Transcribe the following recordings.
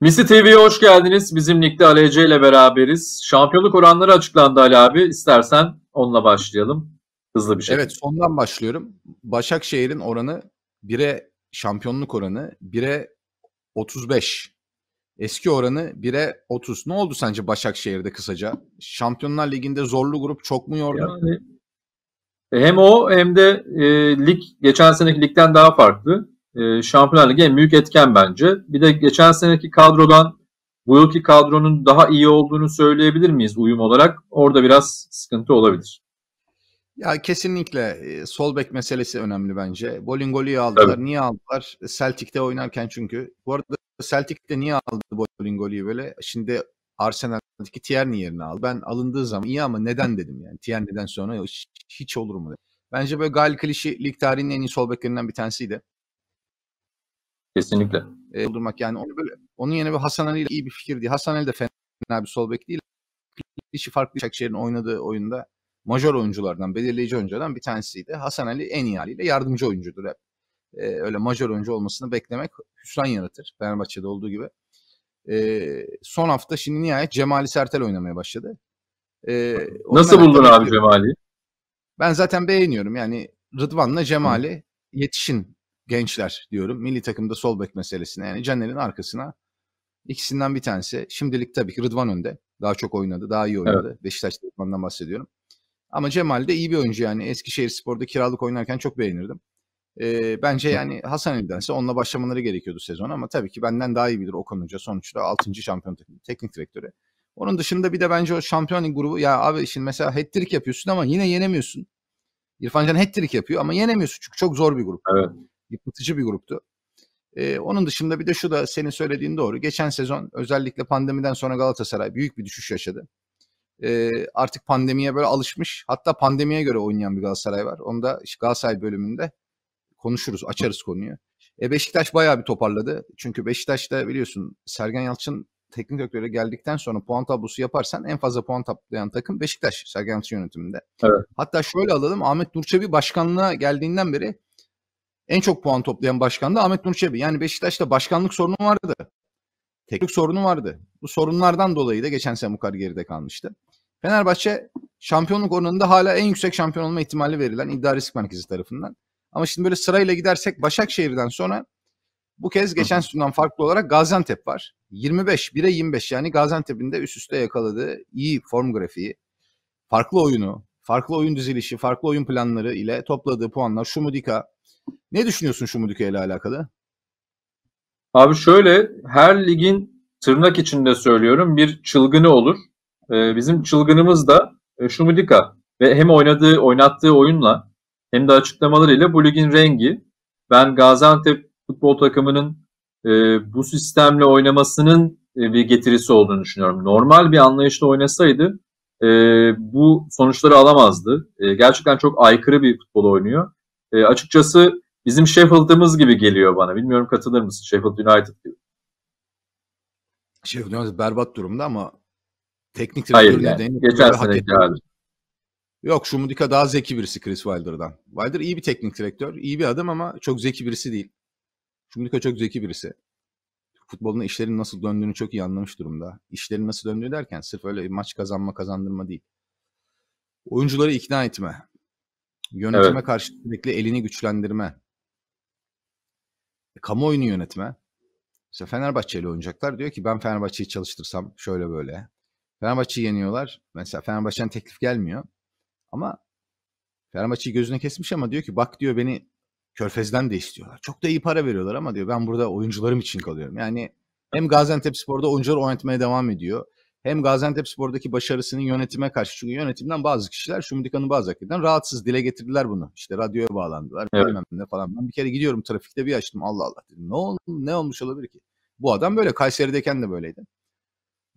Misli TV'ye hoş geldiniz. Bizim ligde ALC ile beraberiz. Şampiyonluk oranları açıklandı Ali abi. İstersen onunla başlayalım. Hızlı bir şey. Evet sondan başlıyorum. Başakşehir'in oranı 1'e şampiyonluk oranı 1'e 35. Eski oranı 1'e 30. Ne oldu sence Başakşehir'de kısaca? Şampiyonlar Ligi'nde zorlu grup çok mu yordu? Yani, e, hem o hem de e, lig geçen seneki ligden daha farklı e, Şampiyonlar Ligi en büyük etken bence. Bir de geçen seneki kadrodan bu yılki kadronun daha iyi olduğunu söyleyebilir miyiz uyum olarak? Orada biraz sıkıntı olabilir. Ya kesinlikle e, sol bek meselesi önemli bence. Bolingoli'yi aldılar. Tabii. Niye aldılar? Celtic'te oynarken çünkü. Bu arada Celtic'te niye aldı Bolingoli'yi böyle? Şimdi Arsenal'daki Tierney yerine aldı. Ben alındığı zaman iyi ama neden dedim yani. Tierney'den sonra hiç, hiç olur mu dedim. Bence böyle Gal Klişi lig tarihinin en iyi sol beklerinden bir tanesiydi. Kesinlikle. E, doldurmak yani onu böyle, onun yerine bir Hasan Ali iyi bir fikir değil. Hasan Ali de fena bir sol bek değil. İşi farklı Şakşehir'in oynadığı oyunda majör oyunculardan, belirleyici oyunculardan bir tanesiydi. Hasan Ali en iyi haliyle yardımcı oyuncudur hep. E, öyle majör oyuncu olmasını beklemek hüsran yaratır. Fenerbahçe'de olduğu gibi. E, son hafta şimdi nihayet Cemali Sertel oynamaya başladı. E, Nasıl buldun abi Cemali? Ben zaten beğeniyorum. Yani Rıdvan'la Cemali yetişin gençler diyorum. Milli takımda sol bek meselesine yani Caner'in arkasına ikisinden bir tanesi. Şimdilik tabii ki Rıdvan önde. Daha çok oynadı, daha iyi oynadı. Evet. Beşiktaş'ta Rıdvan'dan bahsediyorum. Ama Cemal de iyi bir oyuncu yani. Eskişehir Spor'da kiralık oynarken çok beğenirdim. E, bence yani Hasan Ali'dense onunla başlamaları gerekiyordu sezon ama tabii ki benden daha iyi bilir Okan Hoca. Sonuçta 6. şampiyon takımı teknik direktörü. Onun dışında bir de bence o şampiyon grubu ya abi şimdi mesela hat yapıyorsun ama yine yenemiyorsun. İrfan Can hat yapıyor ama yenemiyorsun çünkü çok zor bir grup. Evet yıpratıcı bir gruptu. Ee, onun dışında bir de şu da senin söylediğin doğru. Geçen sezon özellikle pandemiden sonra Galatasaray büyük bir düşüş yaşadı. Ee, artık pandemiye böyle alışmış. Hatta pandemiye göre oynayan bir Galatasaray var. Onu da Galatasaray bölümünde konuşuruz, açarız konuyu. E Beşiktaş bayağı bir toparladı. Çünkü Beşiktaş da biliyorsun Sergen Yalçın teknik direktöre geldikten sonra puan tablosu yaparsan en fazla puan toplayan takım Beşiktaş Sergen Yalçın yönetiminde. Evet. Hatta şöyle alalım Ahmet Nurçevi başkanlığa geldiğinden beri en çok puan toplayan başkan da Ahmet Nur Çebi. Yani Beşiktaş'ta başkanlık sorunu vardı. Teknik sorunu vardı. Bu sorunlardan dolayı da geçen sene bu kadar geride kalmıştı. Fenerbahçe şampiyonluk oranında hala en yüksek şampiyon olma ihtimali verilen iddia risk merkezi tarafından. Ama şimdi böyle sırayla gidersek Başakşehir'den sonra bu kez geçen sezondan farklı olarak Gaziantep var. 25, 1'e 25 yani Gaziantep'in de üst üste yakaladığı iyi form grafiği, farklı oyunu, farklı oyun dizilişi, farklı oyun planları ile topladığı puanlar Şumudika. Ne düşünüyorsun Şumudika ile alakalı? Abi şöyle her ligin tırnak içinde söylüyorum bir çılgını olur. Ee, bizim çılgınımız da e, Şumudika ve hem oynadığı oynattığı oyunla hem de açıklamalarıyla bu ligin rengi. Ben Gaziantep futbol takımının e, bu sistemle oynamasının e, bir getirisi olduğunu düşünüyorum. Normal bir anlayışla oynasaydı e, bu sonuçları alamazdı. E, gerçekten çok aykırı bir futbol oynuyor. E, açıkçası bizim Sheffield'ımız gibi geliyor bana. Bilmiyorum katılır mısın Sheffield United gibi. Sheffield United berbat durumda ama teknik direktörü yani. nedeniyle geçen sene geldi. Yok Şumudika daha zeki birisi Chris Wilder'dan. Wilder iyi bir teknik direktör, iyi bir adam ama çok zeki birisi değil. Şumudika çok zeki birisi futbolun işlerin nasıl döndüğünü çok iyi anlamış durumda. İşlerin nasıl döndüğü derken sırf öyle maç kazanma kazandırma değil. Oyuncuları ikna etme. Yönetime evet. karşı sürekli elini güçlendirme. E, kamuoyunu yönetme. İşte Fenerbahçeli oyuncaklar diyor ki ben Fenerbahçe'yi çalıştırsam şöyle böyle. Fenerbahçe'yi yeniyorlar. Mesela Fenerbahçe'den teklif gelmiyor. Ama Fenerbahçe'yi gözüne kesmiş ama diyor ki bak diyor beni Körfez'den de istiyorlar. Çok da iyi para veriyorlar ama diyor ben burada oyuncularım için kalıyorum. Yani hem Gaziantep Spor'da oyuncuları oynatmaya devam ediyor. Hem Gaziantep Spor'daki başarısının yönetime karşı. Çünkü yönetimden bazı kişiler Şumdikan'ın bazı hakikaten rahatsız dile getirdiler bunu. İşte radyoya bağlandılar. Evet. ne falan. Ben bir kere gidiyorum trafikte bir açtım Allah Allah dedim. Ne, oldu, ne olmuş olabilir ki? Bu adam böyle. Kayseri'deken de böyleydi.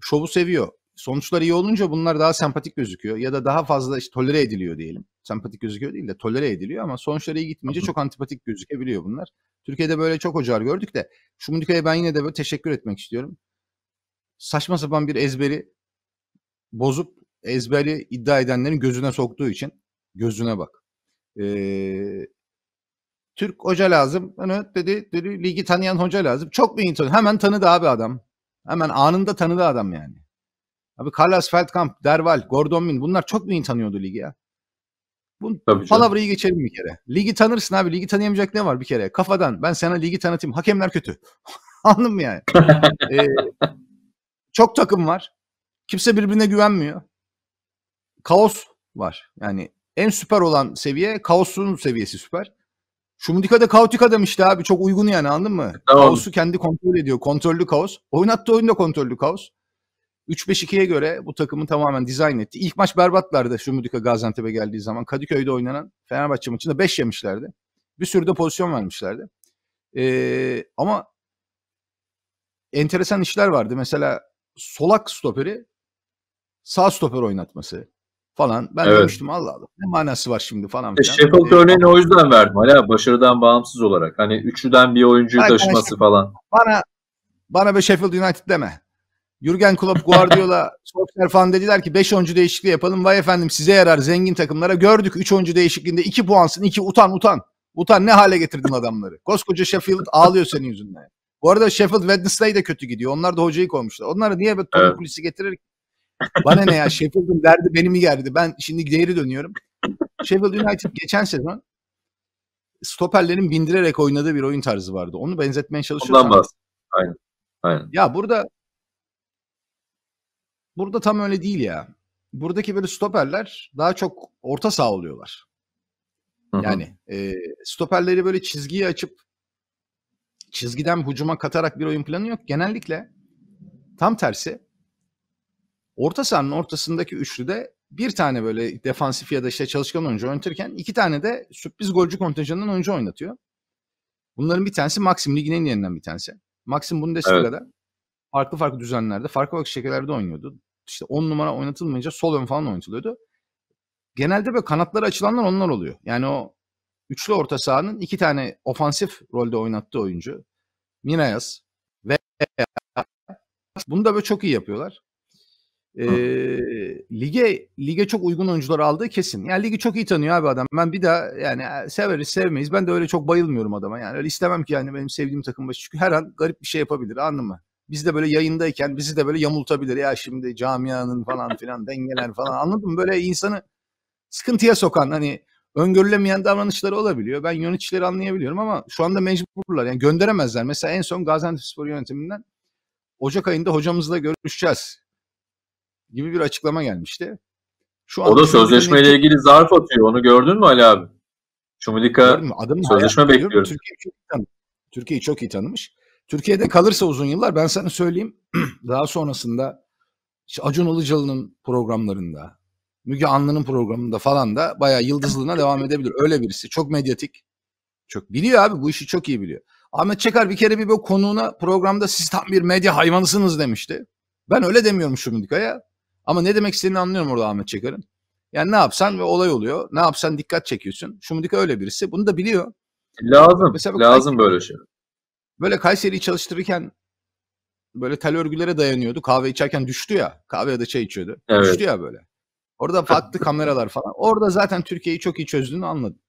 Şovu seviyor sonuçlar iyi olunca bunlar daha sempatik gözüküyor ya da daha fazla işte tolere ediliyor diyelim. Sempatik gözüküyor değil de tolere ediliyor ama sonuçları iyi gitmeyince çok antipatik gözükebiliyor bunlar. Türkiye'de böyle çok hocalar gördük de Şumdika'ya ben yine de böyle teşekkür etmek istiyorum. Saçma sapan bir ezberi bozup ezberi iddia edenlerin gözüne soktuğu için gözüne bak. Ee, Türk hoca lazım. Hani dedi, dedi ligi tanıyan hoca lazım. Çok mu iyi tanı? Hemen tanıdı abi adam. Hemen anında tanıdı adam yani. Abi Carlos Feldkamp, Derval, Gordon Min bunlar çok mu iyi tanıyordu ligi ya? Bu Tabii palavrayı geçelim bir kere. Ligi tanırsın abi. Ligi tanıyamayacak ne var bir kere? Kafadan ben sana ligi tanıtayım. Hakemler kötü. Anladın mı yani? ee, çok takım var. Kimse birbirine güvenmiyor. Kaos var. Yani en süper olan seviye kaosun seviyesi süper. Şumudika'da kaotik adam işte abi. Çok uygun yani anladın mı? E, tamam. Kaosu kendi kontrol ediyor. Kontrollü kaos. Oynattı oyunda kontrollü kaos. 3-5-2'ye göre bu takımı tamamen dizayn etti. İlk maç berbatlardı Şümüdük'e Gaziantep'e geldiği zaman. Kadıköy'de oynanan Fenerbahçe maçında 5 yemişlerdi. Bir sürü de pozisyon vermişlerdi. Ee, ama enteresan işler vardı. Mesela solak stoperi sağ stoper oynatması falan. Ben evet. demiştim Allah Allah ne manası var şimdi falan filan. E, Sheffield ee, örneğini o yüzden verdim hala başarıdan bağımsız olarak. Hani üçlüden bir oyuncuyu taşıması falan. Bana bana bir Sheffield United deme. Jurgen Klopp, Guardiola, Solskjaer falan dediler ki 5 oyuncu değişikliği yapalım. Vay efendim size yarar zengin takımlara. Gördük 3 oyuncu değişikliğinde 2 puansın. 2 utan utan. Utan ne hale getirdin adamları. Koskoca Sheffield ağlıyor senin yüzünden. Bu arada Sheffield Wednesday de kötü gidiyor. Onlar da hocayı koymuşlar. Onlar niye böyle Tony evet. Pulis'i getirir ki? Bana ne ya Sheffield'ın derdi beni mi gerdi? Ben şimdi geri dönüyorum. Sheffield United geçen sezon stoperlerin bindirerek oynadığı bir oyun tarzı vardı. Onu benzetmeye çalışıyorsan. Ondan bahsediyor. Aynen. Aynen. Ya burada Burada tam öyle değil ya. Buradaki böyle stoperler daha çok orta saha oluyorlar. Hı-hı. Yani e, stoperleri böyle çizgiyi açıp çizgiden hücuma katarak bir oyun planı yok. Genellikle tam tersi orta sahanın ortasındaki üçlüde bir tane böyle defansif ya da işte çalışkan oyuncu oynatırken iki tane de sürpriz golcü kontenjanından oyuncu oynatıyor. Bunların bir tanesi Maxim Ligi'nin yenilen bir tanesi. Maxim Bundesliga'da evet farklı farklı düzenlerde, farklı farklı şekillerde oynuyordu. İşte 10 numara oynatılmayınca sol ön falan oynatılıyordu. Genelde böyle kanatları açılanlar onlar oluyor. Yani o üçlü orta sahanın iki tane ofansif rolde oynattığı oyuncu. Minayas ve bunu da böyle çok iyi yapıyorlar. E, lige lige çok uygun oyuncular aldığı kesin. Yani ligi çok iyi tanıyor abi adam. Ben bir daha yani e, severiz sevmeyiz. Ben de öyle çok bayılmıyorum adama. Yani öyle istemem ki yani benim sevdiğim takım başı. Çünkü her an garip bir şey yapabilir anladın mı? biz de böyle yayındayken bizi de böyle yamultabilir. Ya şimdi camianın falan filan dengeler falan anladın mı? Böyle insanı sıkıntıya sokan hani öngörülemeyen davranışları olabiliyor. Ben yöneticileri anlayabiliyorum ama şu anda mecburlar. Yani gönderemezler. Mesela en son Gaziantepspor yönetiminden Ocak ayında hocamızla görüşeceğiz gibi bir açıklama gelmişti. Şu o da sözleşmeyle ilgili, ilgili zarf atıyor. Onu gördün mü Ali abi? Şumilika sözleşme bekliyor. Türkiye çok iyi tanımış. Türkiye'de kalırsa uzun yıllar ben sana söyleyeyim daha sonrasında işte Acun Ilıcalı'nın programlarında, Müge Anlı'nın programında falan da bayağı yıldızlığına devam edebilir. Öyle birisi. Çok medyatik. Çok biliyor abi bu işi çok iyi biliyor. Ahmet Çekar bir kere bir böyle konuğuna programda siz tam bir medya hayvanısınız demişti. Ben öyle demiyorum Şumdika'ya. Ama ne demek istediğini anlıyorum orada Ahmet Çekar'ın. Yani ne yapsan ve olay oluyor. Ne yapsan dikkat çekiyorsun. Şumdika öyle birisi. Bunu da biliyor. Lazım. Mesela lazım böyle şey. Böyle Kayseri'yi çalıştırırken böyle tel örgülere dayanıyordu. Kahve içerken düştü ya. Kahve ya da çay içiyordu. Evet. Düştü ya böyle. Orada farklı kameralar falan. Orada zaten Türkiye'yi çok iyi çözdüğünü anladım.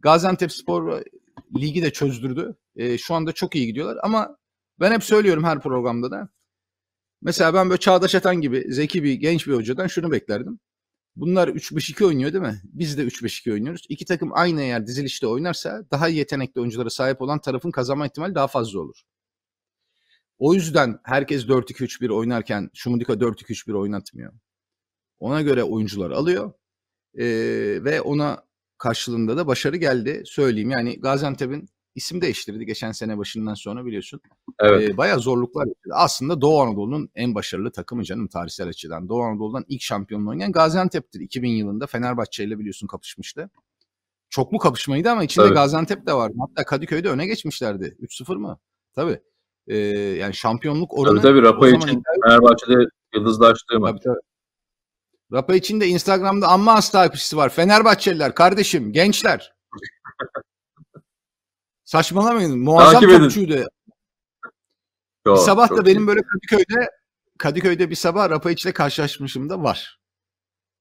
Gaziantep Spor e, ligi de çözdürdü. E, şu anda çok iyi gidiyorlar ama ben hep söylüyorum her programda da. Mesela ben böyle Çağdaş Atan gibi zeki bir genç bir hocadan şunu beklerdim. Bunlar 3-5-2 oynuyor değil mi? Biz de 3-5-2 oynuyoruz. İki takım aynı eğer dizilişte oynarsa daha yetenekli oyunculara sahip olan tarafın kazanma ihtimali daha fazla olur. O yüzden herkes 4-2-3-1 oynarken Şumudika 4-2-3-1 oynatmıyor. Ona göre oyuncular alıyor ee, ve ona karşılığında da başarı geldi söyleyeyim. Yani Gaziantep'in isim değiştirdi geçen sene başından sonra biliyorsun. Evet. E, bayağı zorluklar yaşadı. Aslında Doğu Anadolu'nun en başarılı takımı canım tarihsel açıdan. Doğu Anadolu'dan ilk şampiyonluğu oynayan Gaziantep'tir. 2000 yılında Fenerbahçe ile biliyorsun kapışmıştı. Çok mu kapışmaydı ama içinde Tabii. Gaziantep de var. Hatta Kadıköy'de öne geçmişlerdi. 3-0 mı? Tabii. Ee, yani şampiyonluk oranı... Tabii tabii Rapa için inter... Fenerbahçe'de yıldızlaştığı maç. Tabii, tabii. Rapa için de Instagram'da amma hasta takipçisi var. Fenerbahçeliler kardeşim gençler. Saçmalamayın. Muazzam Takip edin. topçuydu. Yo, bir sabah da benim böyle Kadıköy'de Kadıköy'de bir sabah Rapaiç'le karşılaşmışım da var.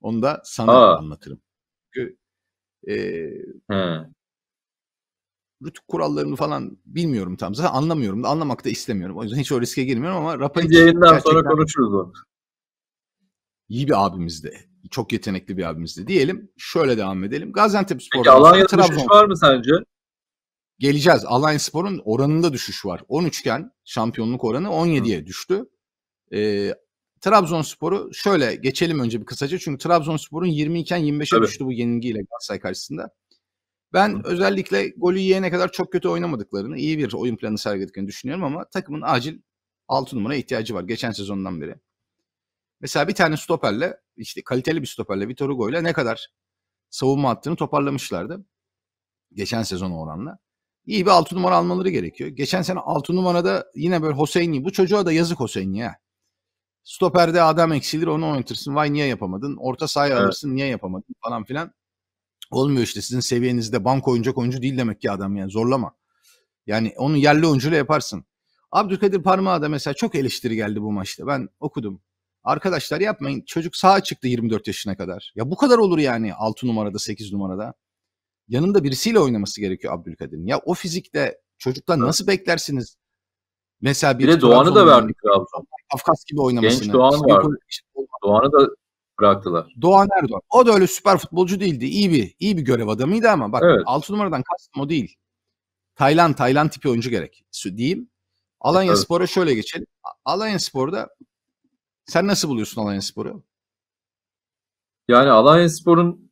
Onu da sana Aa. anlatırım. Çünkü e, rütük kurallarını falan bilmiyorum tam. Zaten anlamıyorum da anlamak da istemiyorum. O yüzden hiç o riske girmiyorum ama Rapaiç yayından gerçekten... sonra konuşuruz onu. İyi bir abimizdi. Çok yetenekli bir abimizdi. Diyelim şöyle devam edelim. Gaziantep Spor. Alanya'da şey Trabzon. düşüş var mı sence? geleceğiz. Alliance Spor'un oranında düşüş var. 13 iken şampiyonluk oranı 17'ye düştü. E, Trabzonspor'u şöyle geçelim önce bir kısaca. Çünkü Trabzonspor'un 20 iken 25'e düştü bu yenilgiyle Galatasaray karşısında. Ben Hı. özellikle golü yiyene kadar çok kötü oynamadıklarını, iyi bir oyun planı sergilediklerini düşünüyorum ama takımın acil 6 numara ihtiyacı var geçen sezondan beri. Mesela bir tane stoperle, işte kaliteli bir stoperle Vitor Hugo'yla ne kadar savunma hattını toparlamışlardı geçen sezon oranla iyi bir 6 numara almaları gerekiyor. Geçen sene 6 numarada yine böyle Hosseini. Bu çocuğa da yazık Hosseini ya. Stoperde adam eksilir onu oynatırsın. Vay niye yapamadın? Orta sahaya evet. alırsın niye yapamadın falan filan. Olmuyor işte sizin seviyenizde bank oynayacak oyuncu değil demek ki adam yani zorlama. Yani onu yerli oyuncuyla yaparsın. Abdülkadir Parmağı da mesela çok eleştiri geldi bu maçta. Ben okudum. Arkadaşlar yapmayın. Çocuk sağa çıktı 24 yaşına kadar. Ya bu kadar olur yani 6 numarada 8 numarada yanında birisiyle oynaması gerekiyor Abdülkadir'in. Ya o fizikte çocuktan nasıl beklersiniz? Mesela bir, bir de Doğan'ı da verdik Trabzon. Kafkas gibi oynamasını. Genç Doğan var. Doğan'ı da bıraktılar. Doğan Erdoğan. O da öyle süper futbolcu değildi. İyi bir iyi bir görev adamıydı ama bak evet. 6 numaradan kastım o değil. Tayland Taylan tipi oyuncu gerek diyeyim. Alanya evet. Spor'a şöyle geçelim. Alanya Spor'da sen nasıl buluyorsun Alanya Spor'u? Yani Alanya Spor'un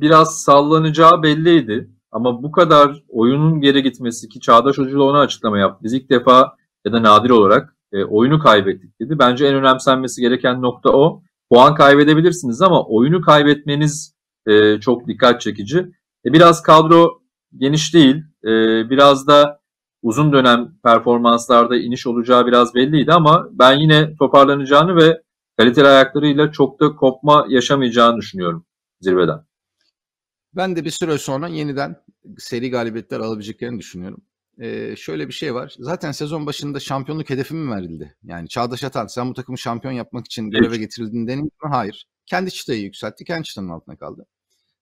biraz sallanacağı belliydi. Ama bu kadar oyunun geri gitmesi ki Çağdaş Hoca ona açıklama yaptı. Biz ilk defa ya da nadir olarak e, oyunu kaybettik dedi. Bence en önemsenmesi gereken nokta o. Puan kaybedebilirsiniz ama oyunu kaybetmeniz e, çok dikkat çekici. E, biraz kadro geniş değil. E, biraz da uzun dönem performanslarda iniş olacağı biraz belliydi ama ben yine toparlanacağını ve kaliteli ayaklarıyla çok da kopma yaşamayacağını düşünüyorum zirveden. Ben de bir süre sonra yeniden seri galibiyetler alabileceklerini düşünüyorum. Ee, şöyle bir şey var. Zaten sezon başında şampiyonluk hedefi mi verildi? Yani Çağdaş Atan sen bu takımı şampiyon yapmak için göreve evet. getirildin denildi mi? Hayır. Kendi çıtayı yükseltti. Kendi çıtanın altına kaldı.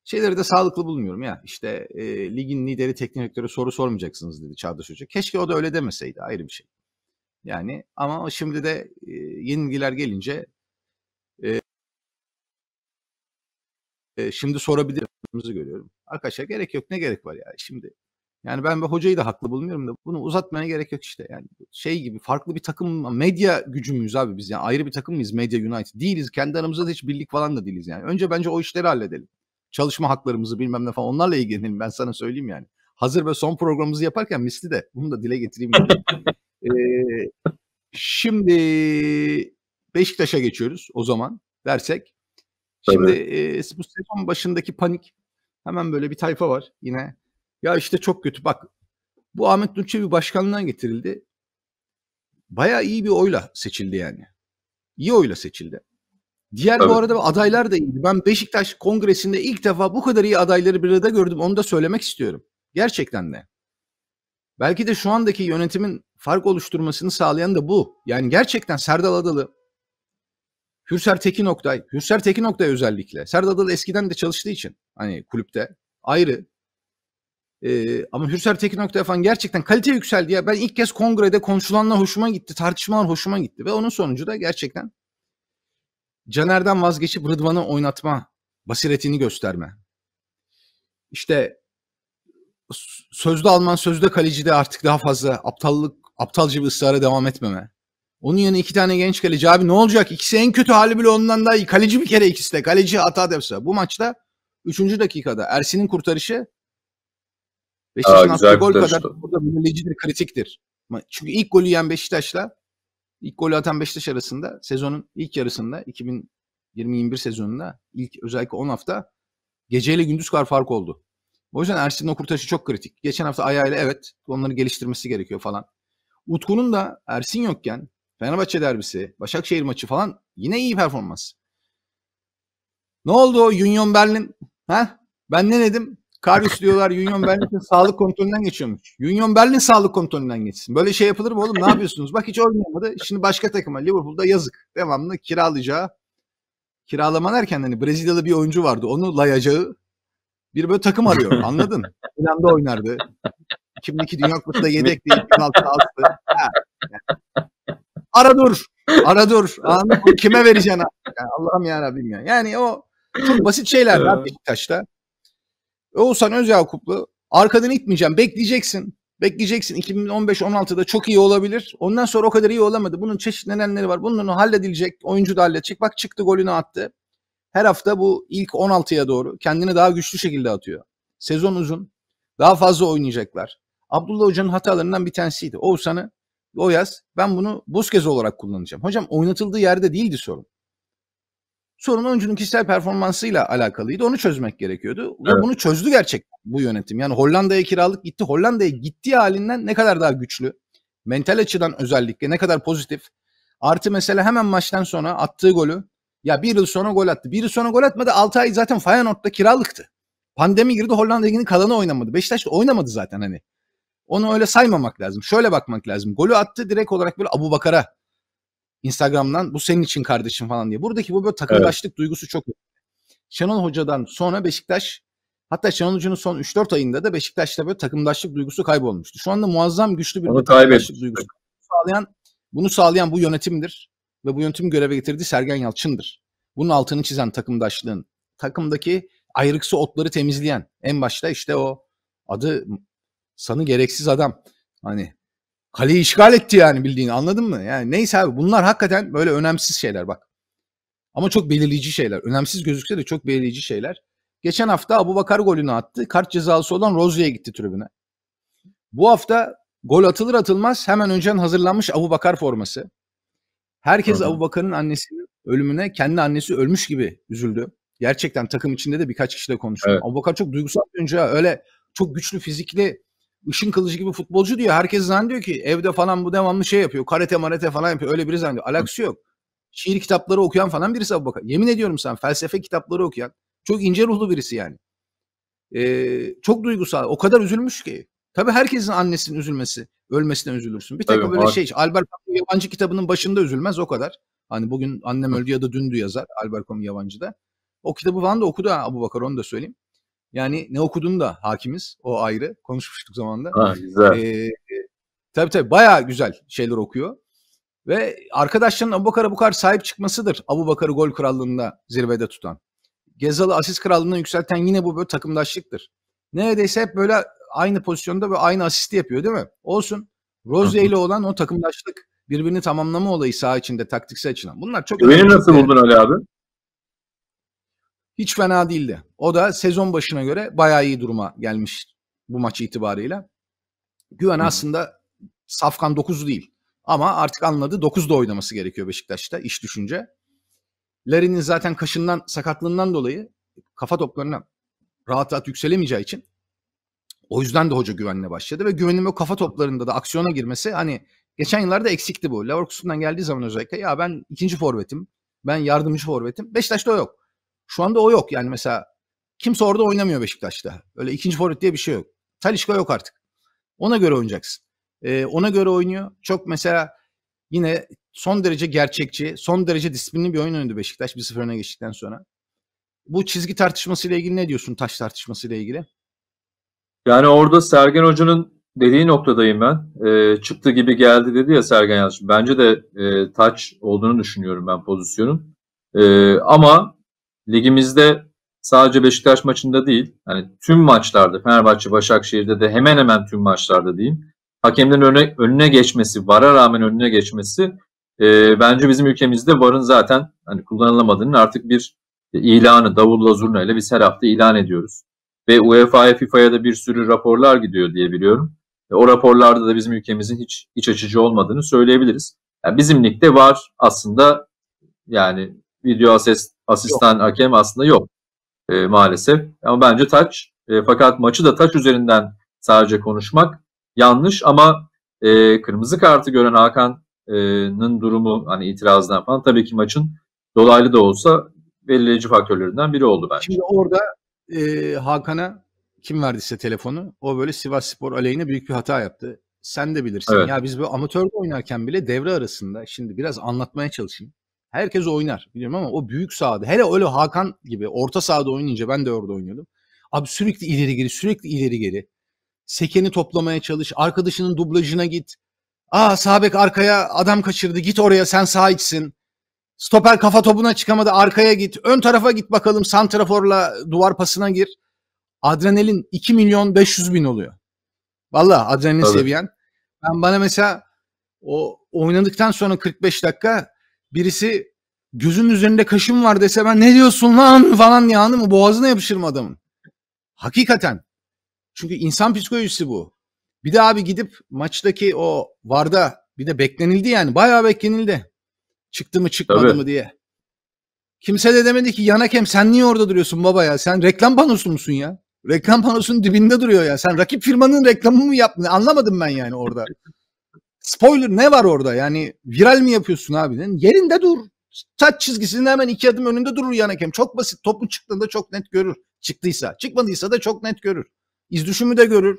Şeyleri de sağlıklı bulmuyorum ya. İşte e, ligin lideri teknik direktörü soru sormayacaksınız dedi Çağdaş Hoca. Keşke o da öyle demeseydi. Ayrı bir şey. Yani ama şimdi de e, yenilgiler gelince e, şimdi sorabilirimizi görüyorum. Arkadaşlar gerek yok ne gerek var ya şimdi. Yani ben ve hocayı da haklı bulmuyorum da bunu uzatmaya gerek yok işte yani şey gibi farklı bir takım medya gücümüz abi biz yani ayrı bir takım mıyız Medya United değiliz kendi aramızda da hiç birlik falan da değiliz yani önce bence o işleri halledelim çalışma haklarımızı bilmem ne falan onlarla ilgilenelim ben sana söyleyeyim yani hazır ve son programımızı yaparken misli de bunu da dile getireyim. ee, şimdi Beşiktaş'a geçiyoruz o zaman dersek Şimdi e, bu sezon başındaki panik hemen böyle bir tayfa var yine. Ya işte çok kötü bak bu Ahmet Nurçevi başkanlığından getirildi. Baya iyi bir oyla seçildi yani. İyi oyla seçildi. Diğer Tabii. bu arada adaylar da iyiydi. Ben Beşiktaş Kongresi'nde ilk defa bu kadar iyi adayları bir arada gördüm. Onu da söylemek istiyorum. Gerçekten de. Belki de şu andaki yönetimin fark oluşturmasını sağlayan da bu. Yani gerçekten Serdal Adalı Hürser Tekin Oktay. Hürser Tekin Oktay özellikle. Serdar eskiden de çalıştığı için hani kulüpte ayrı. Ee, ama Hürser Tekin Oktay falan gerçekten kalite yükseldi ya. Ben ilk kez kongrede konuşulanla hoşuma gitti. Tartışmalar hoşuma gitti. Ve onun sonucu da gerçekten Caner'den vazgeçip Rıdvan'ı oynatma, basiretini gösterme. İşte sözde Alman, sözde kaleci de artık daha fazla aptallık, aptalca bir ısrara devam etmeme. Onun yanı iki tane genç kaleci abi ne olacak? İkisi en kötü hali bile ondan daha iyi. Kaleci bir kere ikisi de. Kaleci hata yapsa. Bu maçta 3. dakikada Ersin'in kurtarışı Beşiktaş'ın attığı gol kadar burada belirleyicidir, kritiktir. Çünkü ilk golü yiyen Beşiktaş'la ilk golü atan Beşiktaş arasında sezonun ilk yarısında 2020-21 sezonunda ilk özellikle 10 hafta geceyle gündüz kadar fark oldu. O yüzden Ersin'in o kurtarışı çok kritik. Geçen hafta ayağıyla evet onları geliştirmesi gerekiyor falan. Utku'nun da Ersin yokken Fenerbahçe derbisi, Başakşehir maçı falan yine iyi performans. Ne oldu o Union Berlin? Ha? Ben ne dedim? Karius diyorlar Union Berlin'in sağlık kontrolünden geçiyormuş. Union Berlin sağlık kontrolünden geçsin. Böyle şey yapılır mı oğlum? Ne yapıyorsunuz? Bak hiç oynamadı. Şimdi başka takıma Liverpool'da yazık. Devamlı kiralayacağı. Kiralama derken hani Brezilyalı bir oyuncu vardı. Onu layacağı. Bir böyle takım arıyor. Anladın? Milan'da oynardı. Kimdeki Dünya Kupası'nda yedekti, değil. Penaltı altı. Ara dur. Ara dur. Kime vereceksin? Yani Allah'ım ya Rabbim ya. Yani o çok basit şeyler lan Beşiktaş'ta. Oğuzhan Özyakup'lu arkadan itmeyeceğim. Bekleyeceksin. Bekleyeceksin. 2015-16'da çok iyi olabilir. Ondan sonra o kadar iyi olamadı. Bunun çeşitli nedenleri var. Bunların halledilecek. Oyuncu da halledecek. Bak çıktı golünü attı. Her hafta bu ilk 16'ya doğru kendini daha güçlü şekilde atıyor. Sezon uzun. Daha fazla oynayacaklar. Abdullah Hoca'nın hatalarından bir tanesiydi. Oğuzhan'ı o yaz ben bunu Busquets olarak kullanacağım. Hocam oynatıldığı yerde değildi sorun. Sorun oyuncunun kişisel performansıyla alakalıydı. Onu çözmek gerekiyordu. Evet. Ve bunu çözdü gerçek bu yönetim. Yani Hollanda'ya kiralık gitti. Hollanda'ya gittiği halinden ne kadar daha güçlü. Mental açıdan özellikle ne kadar pozitif. Artı mesela hemen maçtan sonra attığı golü. Ya bir yıl sonra gol attı. Bir yıl sonra gol atmadı. 6 ay zaten Feyenoord'da kiralıktı. Pandemi girdi Hollanda liginin kalanı oynamadı. Beşiktaş oynamadı zaten hani. Onu öyle saymamak lazım. Şöyle bakmak lazım. Golü attı direkt olarak böyle Abu Bakar'a Instagram'dan bu senin için kardeşim falan diye. Buradaki bu böyle takımdaşlık evet. duygusu çok önemli. Şenol Hoca'dan sonra Beşiktaş hatta Şenol Hoca'nın son 3-4 ayında da Beşiktaş'ta böyle takımdaşlık duygusu kaybolmuştu. Şu anda muazzam güçlü bir, bir takımdaşlık duygusu sağlayan bunu sağlayan bu yönetimdir ve bu yönetim göreve getirdiği Sergen Yalçın'dır. Bunun altını çizen takımdaşlığın, takımdaki ayrıksı otları temizleyen en başta işte o adı sanı gereksiz adam. Hani kaleyi işgal etti yani bildiğin, anladın mı? Yani neyse abi bunlar hakikaten böyle önemsiz şeyler bak. Ama çok belirleyici şeyler. Önemsiz gözükse de çok belirleyici şeyler. Geçen hafta Abu Bakar golünü attı. Kart cezası olan Rozier'e gitti tribüne. Bu hafta gol atılır atılmaz hemen önceden hazırlanmış Abu Bakar forması. Herkes Abu Bakar'ın annesinin ölümüne kendi annesi ölmüş gibi üzüldü. Gerçekten takım içinde de birkaç kişiyle konuştum. Evet. Abu Bakar çok duygusal bir oyuncu. Öyle çok güçlü fizikli ışın kılıcı gibi futbolcu diyor. Herkes zannediyor ki evde falan bu devamlı şey yapıyor. Karate marate falan yapıyor. Öyle biri zannediyor. Alakası yok. Şiir kitapları okuyan falan birisi Abu Bakar. Yemin ediyorum sen felsefe kitapları okuyan. Çok ince ruhlu birisi yani. Ee, çok duygusal. O kadar üzülmüş ki. Tabii herkesin annesinin üzülmesi, ölmesinden üzülürsün. Bir tek Tabii, böyle abi. şey, Albert Camus yabancı kitabının başında üzülmez o kadar. Hani bugün annem öldü ya da dündü yazar Albert Camus da. O kitabı falan da okudu ha, Abu Bakar onu da söyleyeyim. Yani ne okudun da hakimiz. O ayrı. Konuşmuştuk zamanında. Ha, güzel. Ee, tabii tabii bayağı güzel şeyler okuyor. Ve arkadaşlarının Abu Bakar Abu Bakar sahip çıkmasıdır. Abu Bakar'ı gol krallığında zirvede tutan. Gezalı asist krallığına yükselten yine bu böyle takımdaşlıktır. Neredeyse hep böyle aynı pozisyonda ve aynı asisti yapıyor değil mi? Olsun. Rose ile olan o takımdaşlık birbirini tamamlama olayı saha içinde taktiksel açıdan. Bunlar çok Güveni önemli. nasıl buldun Ali abi? hiç fena değildi. O da sezon başına göre bayağı iyi duruma gelmiş bu maç itibarıyla. Güven hmm. aslında safkan 9 değil. Ama artık anladı 9'da oynaması gerekiyor Beşiktaş'ta iş düşünce. Larin'in zaten kaşından sakatlığından dolayı kafa toplarına rahat rahat yükselemeyeceği için o yüzden de hoca güvenle başladı ve güvenin o kafa toplarında da aksiyona girmesi hani geçen yıllarda eksikti bu. Leverkusen'dan geldiği zaman özellikle ya ben ikinci forvetim, ben yardımcı forvetim. Beşiktaş'ta o yok. Şu anda o yok. Yani mesela kimse orada oynamıyor Beşiktaş'ta. Öyle ikinci forvet diye bir şey yok. Talişka yok artık. Ona göre oynayacaksın. Ee, ona göre oynuyor. Çok mesela yine son derece gerçekçi, son derece disiplinli bir oyun oynadı Beşiktaş bir 0 öne geçtikten sonra. Bu çizgi tartışmasıyla ilgili ne diyorsun taş tartışmasıyla ilgili? Yani orada Sergen Hoca'nın dediği noktadayım ben. E, çıktı gibi geldi dedi ya Sergen Yalçın. Bence de e, taç olduğunu düşünüyorum ben pozisyonun. E, ama ligimizde sadece Beşiktaş maçında değil, hani tüm maçlarda Fenerbahçe, Başakşehir'de de hemen hemen tüm maçlarda diyeyim. Hakemlerin önüne, önüne geçmesi, VAR'a rağmen önüne geçmesi e, bence bizim ülkemizde VAR'ın zaten hani kullanılamadığının artık bir e, ilanı, davulla zurna ile biz her hafta ilan ediyoruz. Ve UEFA'ya, FIFA'ya da bir sürü raporlar gidiyor diye biliyorum. Ve o raporlarda da bizim ülkemizin hiç iç açıcı olmadığını söyleyebiliriz. Yani bizim ligde var aslında yani video asist, asistan yok. hakem aslında yok e, maalesef. Ama bence taç. E, fakat maçı da taç üzerinden sadece konuşmak yanlış ama e, kırmızı kartı gören Hakan'ın e, durumu hani itirazdan falan tabii ki maçın dolaylı da olsa belirleyici faktörlerinden biri oldu bence. Şimdi orada e, Hakan'a kim verdi size telefonu o böyle Sivas Spor aleyhine büyük bir hata yaptı. Sen de bilirsin. Evet. Ya biz böyle amatörde oynarken bile devre arasında şimdi biraz anlatmaya çalışayım. Herkes oynar biliyorum ama o büyük sahada hele öyle Hakan gibi orta sahada oynayınca ben de orada oynuyordum. Abi sürekli ileri geri sürekli ileri geri. Sekeni toplamaya çalış. Arkadaşının dublajına git. Aa ah, Sabek arkaya adam kaçırdı. Git oraya sen sağ içsin. Stoper kafa topuna çıkamadı. Arkaya git. Ön tarafa git bakalım. Santrafor'la duvar pasına gir. Adrenalin 2 milyon 500 bin oluyor. Valla adrenalin Tabii. seviyen. Ben bana mesela o oynadıktan sonra 45 dakika birisi gözünün üzerinde kaşım var dese ben ne diyorsun lan falan ya anladın mı? Boğazına yapışırım adamın. Hakikaten. Çünkü insan psikolojisi bu. Bir de abi gidip maçtaki o Varda bir de beklenildi yani. Bayağı beklenildi. Çıktı mı çıkmadı Tabii. mı diye. Kimse de demedi ki yanak hem sen niye orada duruyorsun baba ya? Sen reklam panosu musun ya? Reklam panosunun dibinde duruyor ya. Sen rakip firmanın reklamı mı yaptın? Anlamadım ben yani orada spoiler ne var orada? Yani viral mi yapıyorsun abinin Yerinde dur. Saç çizgisinin hemen iki adım önünde durur yan hakem. Çok basit. Topun çıktığında çok net görür. Çıktıysa. Çıkmadıysa da çok net görür. İz düşümü de görür.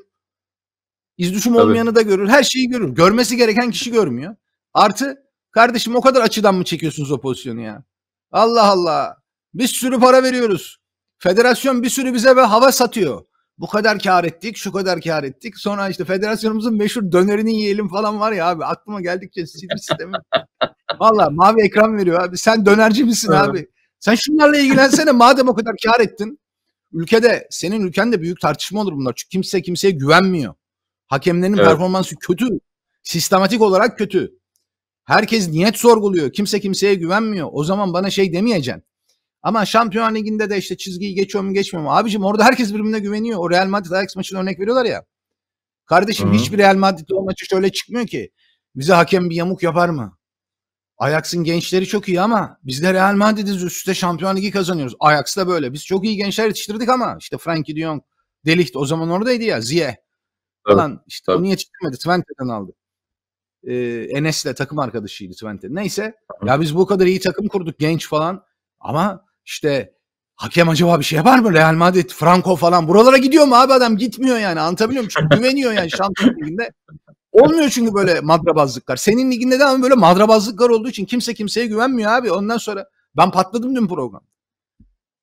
İz düşüm olmayanı da görür. Her şeyi görür. Görmesi gereken kişi görmüyor. Artı kardeşim o kadar açıdan mı çekiyorsunuz o pozisyonu ya? Allah Allah. Bir sürü para veriyoruz. Federasyon bir sürü bize ve hava satıyor bu kadar kar ettik, şu kadar kar ettik. Sonra işte federasyonumuzun meşhur dönerini yiyelim falan var ya abi. Aklıma geldikçe sinir sistemi. Valla mavi ekran veriyor abi. Sen dönerci misin abi? Sen şunlarla ilgilensene madem o kadar kar ettin. Ülkede, senin ülkende büyük tartışma olur bunlar. Çünkü kimse kimseye güvenmiyor. Hakemlerin evet. performansı kötü. Sistematik olarak kötü. Herkes niyet sorguluyor. Kimse kimseye güvenmiyor. O zaman bana şey demeyeceksin. Ama Şampiyon Ligi'nde de işte çizgiyi geçiyor mu geçmiyor mu? Abicim orada herkes birbirine güveniyor. O Real Madrid Ajax maçını örnek veriyorlar ya. Kardeşim Hı-hı. hiçbir Real Madrid o maçı şöyle çıkmıyor ki. Bize hakem bir yamuk yapar mı? Ajax'ın gençleri çok iyi ama biz de Real Madrid'iz üstte Şampiyon Ligi kazanıyoruz. Ajax da böyle. Biz çok iyi gençler yetiştirdik ama işte Frankie de Jong, Delicht o zaman oradaydı ya Ziye falan işte tabii. niye yetiştirmedi. Twente'den aldı. Ee, Enes'le takım arkadaşıydı Twente. Neyse ya biz bu kadar iyi takım kurduk genç falan ama işte hakem acaba bir şey yapar mı? Real Madrid, Franco falan buralara gidiyor mu abi adam? Gitmiyor yani anlatabiliyor muyum? Çünkü güveniyor yani Şampiyon Ligi'nde. Olmuyor çünkü böyle madrabazlıklar. Senin liginde de ama böyle madrabazlıklar olduğu için kimse kimseye güvenmiyor abi. Ondan sonra ben patladım dün program.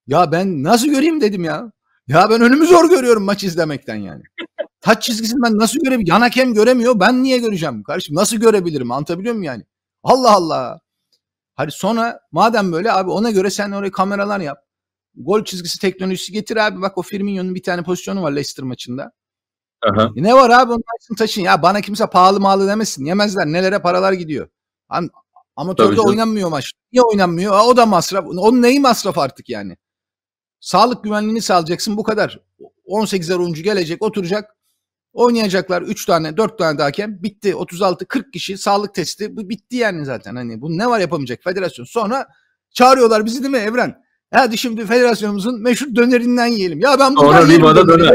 Ya ben nasıl göreyim dedim ya. Ya ben önümü zor görüyorum maç izlemekten yani. Taç çizgisini ben nasıl göreyim? Yan hakem göremiyor. Ben niye göreceğim kardeşim? Nasıl görebilirim? Anlatabiliyor muyum yani? Allah Allah. Hadi sonra madem böyle abi ona göre sen oraya kameralar yap. Gol çizgisi teknolojisi getir abi. Bak o Firmino'nun bir tane pozisyonu var Leicester maçında. Aha. E ne var abi onun için taşın. Ya bana kimse pahalı malı demesin. Yemezler. Nelere paralar gidiyor. Abi, amatörde oynanmıyor maç. Niye oynanmıyor? o da masraf. Onun neyi masraf artık yani? Sağlık güvenliğini sağlayacaksın bu kadar. 18'er oyuncu gelecek oturacak. Oynayacaklar 3 tane 4 tane de hakem bitti 36-40 kişi sağlık testi bu bitti yani zaten hani bu ne var yapamayacak federasyon sonra çağırıyorlar bizi değil mi Evren? Hadi şimdi federasyonumuzun meşhur dönerinden yiyelim. Ya ben bu Riva'da döner.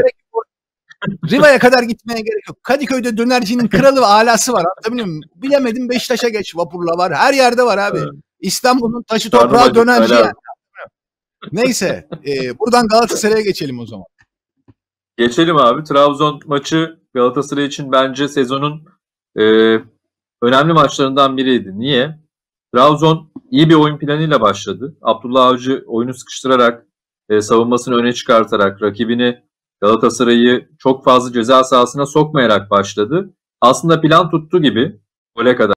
Riva'ya kadar gitmeye gerek yok. Kadıköy'de dönercinin kralı ve alası var. Anlatabiliyor muyum? Bilemedim Beşiktaş'a geç vapurla var. Her yerde var abi. İstanbul'un taşı toprağı dönerci. Yani. Neyse. E, buradan Galatasaray'a geçelim o zaman. Geçelim abi. Trabzon maçı Galatasaray için bence sezonun e, önemli maçlarından biriydi. Niye? Trabzon iyi bir oyun planıyla başladı. Abdullah Avcı oyunu sıkıştırarak, e, savunmasını öne çıkartarak, rakibini Galatasaray'ı çok fazla ceza sahasına sokmayarak başladı. Aslında plan tuttu gibi gole kadar.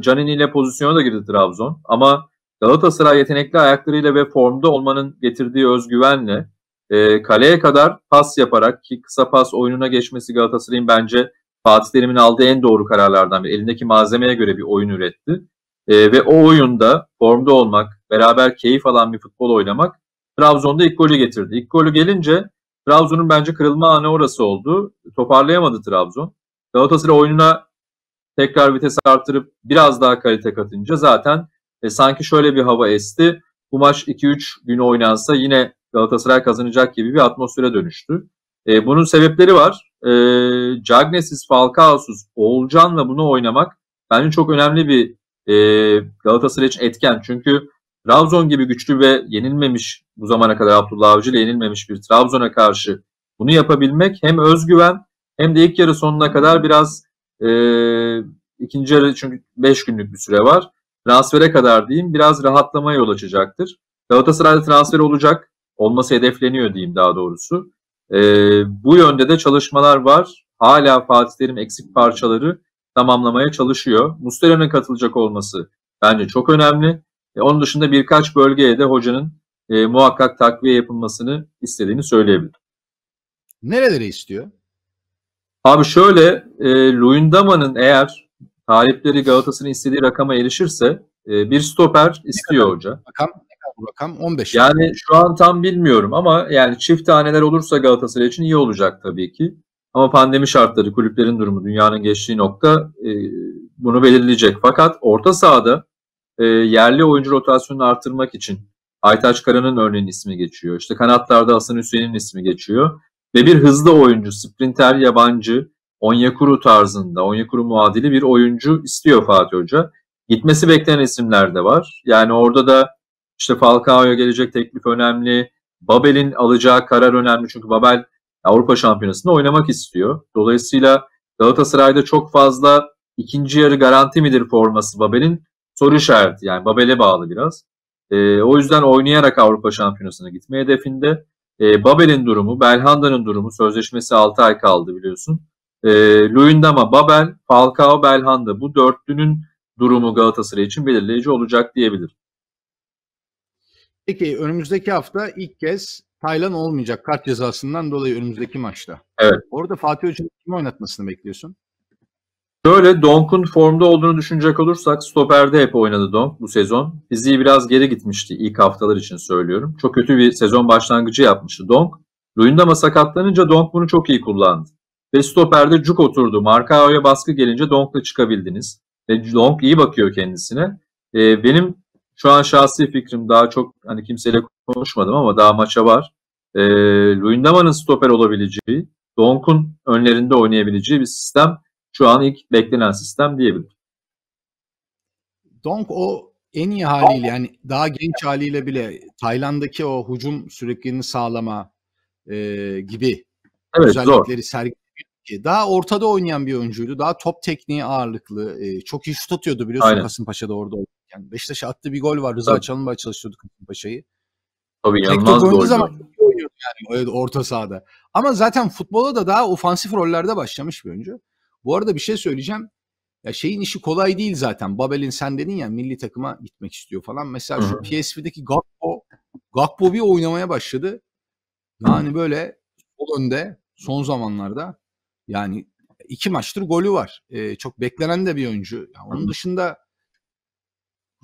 Canini ile pozisyona da girdi Trabzon ama Galatasaray yetenekli ayaklarıyla ve formda olmanın getirdiği özgüvenle e, kaleye kadar pas yaparak ki kısa pas oyununa geçmesi Galatasaray'ın bence Fatih Terim'in aldığı en doğru kararlardan biri. Elindeki malzemeye göre bir oyun üretti. E, ve o oyunda formda olmak, beraber keyif alan bir futbol oynamak Trabzon'da ilk golü getirdi. İlk golü gelince Trabzon'un bence kırılma anı orası oldu. Toparlayamadı Trabzon. Galatasaray oyununa tekrar vites artırıp biraz daha kalite katınca zaten e, sanki şöyle bir hava esti. Bu maç 2-3 gün oynansa yine Galatasaray kazanacak gibi bir atmosfere dönüştü. E, bunun sebepleri var. E, Cagnesiz, Falcao'suz, Oğulcan'la bunu oynamak bence çok önemli bir e, Galatasaray için etken. Çünkü Trabzon gibi güçlü ve yenilmemiş bu zamana kadar Abdullah Avcı ile yenilmemiş bir Trabzon'a karşı bunu yapabilmek hem özgüven hem de ilk yarı sonuna kadar biraz e, ikinci yarı çünkü 5 günlük bir süre var. Transfere kadar diyeyim biraz rahatlama yol açacaktır. Galatasaray'da transfer olacak olması hedefleniyor diyeyim daha doğrusu. E, bu yönde de çalışmalar var. Hala Fatih Terim eksik parçaları tamamlamaya çalışıyor. Mustera'nın katılacak olması bence çok önemli. E, onun dışında birkaç bölgeye de hocanın e, muhakkak takviye yapılmasını istediğini söyleyebilirim. Nereleri istiyor? Abi şöyle, e, Luyendama'nın eğer talipleri Galatasaray'ın istediği rakama erişirse e, bir stoper istiyor hoca. Rakam? bu rakam 15. Yani şu an tam bilmiyorum ama yani çift taneler olursa Galatasaray için iyi olacak tabii ki. Ama pandemi şartları, kulüplerin durumu, dünyanın geçtiği nokta e, bunu belirleyecek. Fakat orta sahada e, yerli oyuncu rotasyonunu artırmak için Aytaç Kara'nın örneğin ismi geçiyor. İşte kanatlarda Hasan Hüseyin'in ismi geçiyor. Ve bir hızlı oyuncu, sprinter yabancı, Onyekuru tarzında, Onyekuru muadili bir oyuncu istiyor Fatih Hoca. Gitmesi beklenen isimler de var. Yani orada da işte Falcao'ya gelecek teklif önemli. Babel'in alacağı karar önemli çünkü Babel Avrupa Şampiyonası'nda oynamak istiyor. Dolayısıyla Galatasaray'da çok fazla ikinci yarı garanti midir forması Babel'in soru işareti. Yani Babel'e bağlı biraz. E, o yüzden oynayarak Avrupa Şampiyonası'na gitme hedefinde. E, Babel'in durumu, Belhanda'nın durumu sözleşmesi 6 ay kaldı biliyorsun. E, Luyendama, Babel, Falcao, Belhanda bu dörtlünün durumu Galatasaray için belirleyici olacak diyebilirim. Peki önümüzdeki hafta ilk kez Taylan olmayacak kart cezasından dolayı önümüzdeki maçta. Evet. Orada Fatih Hoca'nın kim oynatmasını bekliyorsun? Şöyle Donk'un formda olduğunu düşünecek olursak stoperde hep oynadı Donk bu sezon. bizi biraz geri gitmişti ilk haftalar için söylüyorum. Çok kötü bir sezon başlangıcı yapmıştı Donk. Luyendama sakatlanınca Donk bunu çok iyi kullandı. Ve stoperde cuk oturdu. Markao'ya baskı gelince Donk'la çıkabildiniz. Ve Donk iyi bakıyor kendisine. Ee, benim şu an şahsi fikrim daha çok hani kimseyle konuşmadım ama daha maça var. E, ee, Luyendama'nın stoper olabileceği, Donk'un önlerinde oynayabileceği bir sistem şu an ilk beklenen sistem diyebilirim. Donk o en iyi haliyle yani daha genç haliyle bile Tayland'daki o hücum sürekliliğini sağlama e, gibi evet, özellikleri sergiledi. Daha ortada oynayan bir oyuncuydu. Daha top tekniği ağırlıklı. E, çok iyi şut atıyordu biliyorsun Aynen. Kasımpaşa'da orada. Yani Beşiktaş'a attığı bir gol var. Rıza Tabii. Çalınbay çalışıyordu Kasımpaşa'yı. Tabii yanmaz gol. zaman oynuyordu yani orta sahada. Ama zaten futbola da daha ofansif rollerde başlamış bir oyuncu. Bu arada bir şey söyleyeceğim. Ya şeyin işi kolay değil zaten. Babel'in sen dedin ya milli takıma gitmek istiyor falan. Mesela şu PSV'deki Gakpo, Gakpo bir oynamaya başladı. Yani böyle sol önde son zamanlarda yani iki maçtır golü var. Ee, çok beklenen de bir oyuncu. Yani onun dışında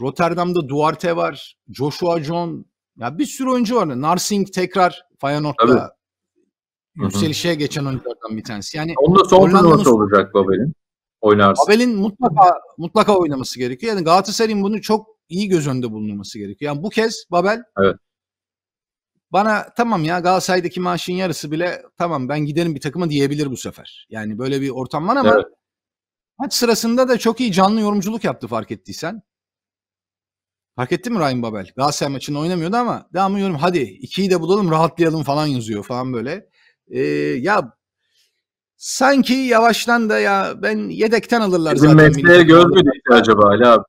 Rotterdam'da Duarte var. Joshua John. Ya bir sürü oyuncu var. Narsing tekrar Feyenoord'da yükselişe Hı-hı. geçen oyunculardan bir tanesi. Yani Onda son turnuvası olacak Babel'in. Oynarsın. Babel'in mutlaka mutlaka oynaması gerekiyor. Yani Galatasaray'ın bunu çok iyi göz önünde bulunması gerekiyor. Yani bu kez Babel evet. bana tamam ya Galatasaray'daki maaşın yarısı bile tamam ben giderim bir takıma diyebilir bu sefer. Yani böyle bir ortam var ama evet. maç sırasında da çok iyi canlı yorumculuk yaptı fark ettiysen. Fark ettin mi Ryan Babel? Galatasaray maçında oynamıyordu ama devamlı yorum hadi ikiyi de bulalım rahatlayalım falan yazıyor falan böyle. Ee, ya sanki yavaştan da ya ben yedekten alırlar Bizim zaten. Mesleğe göz mü dikti acaba Ali abi?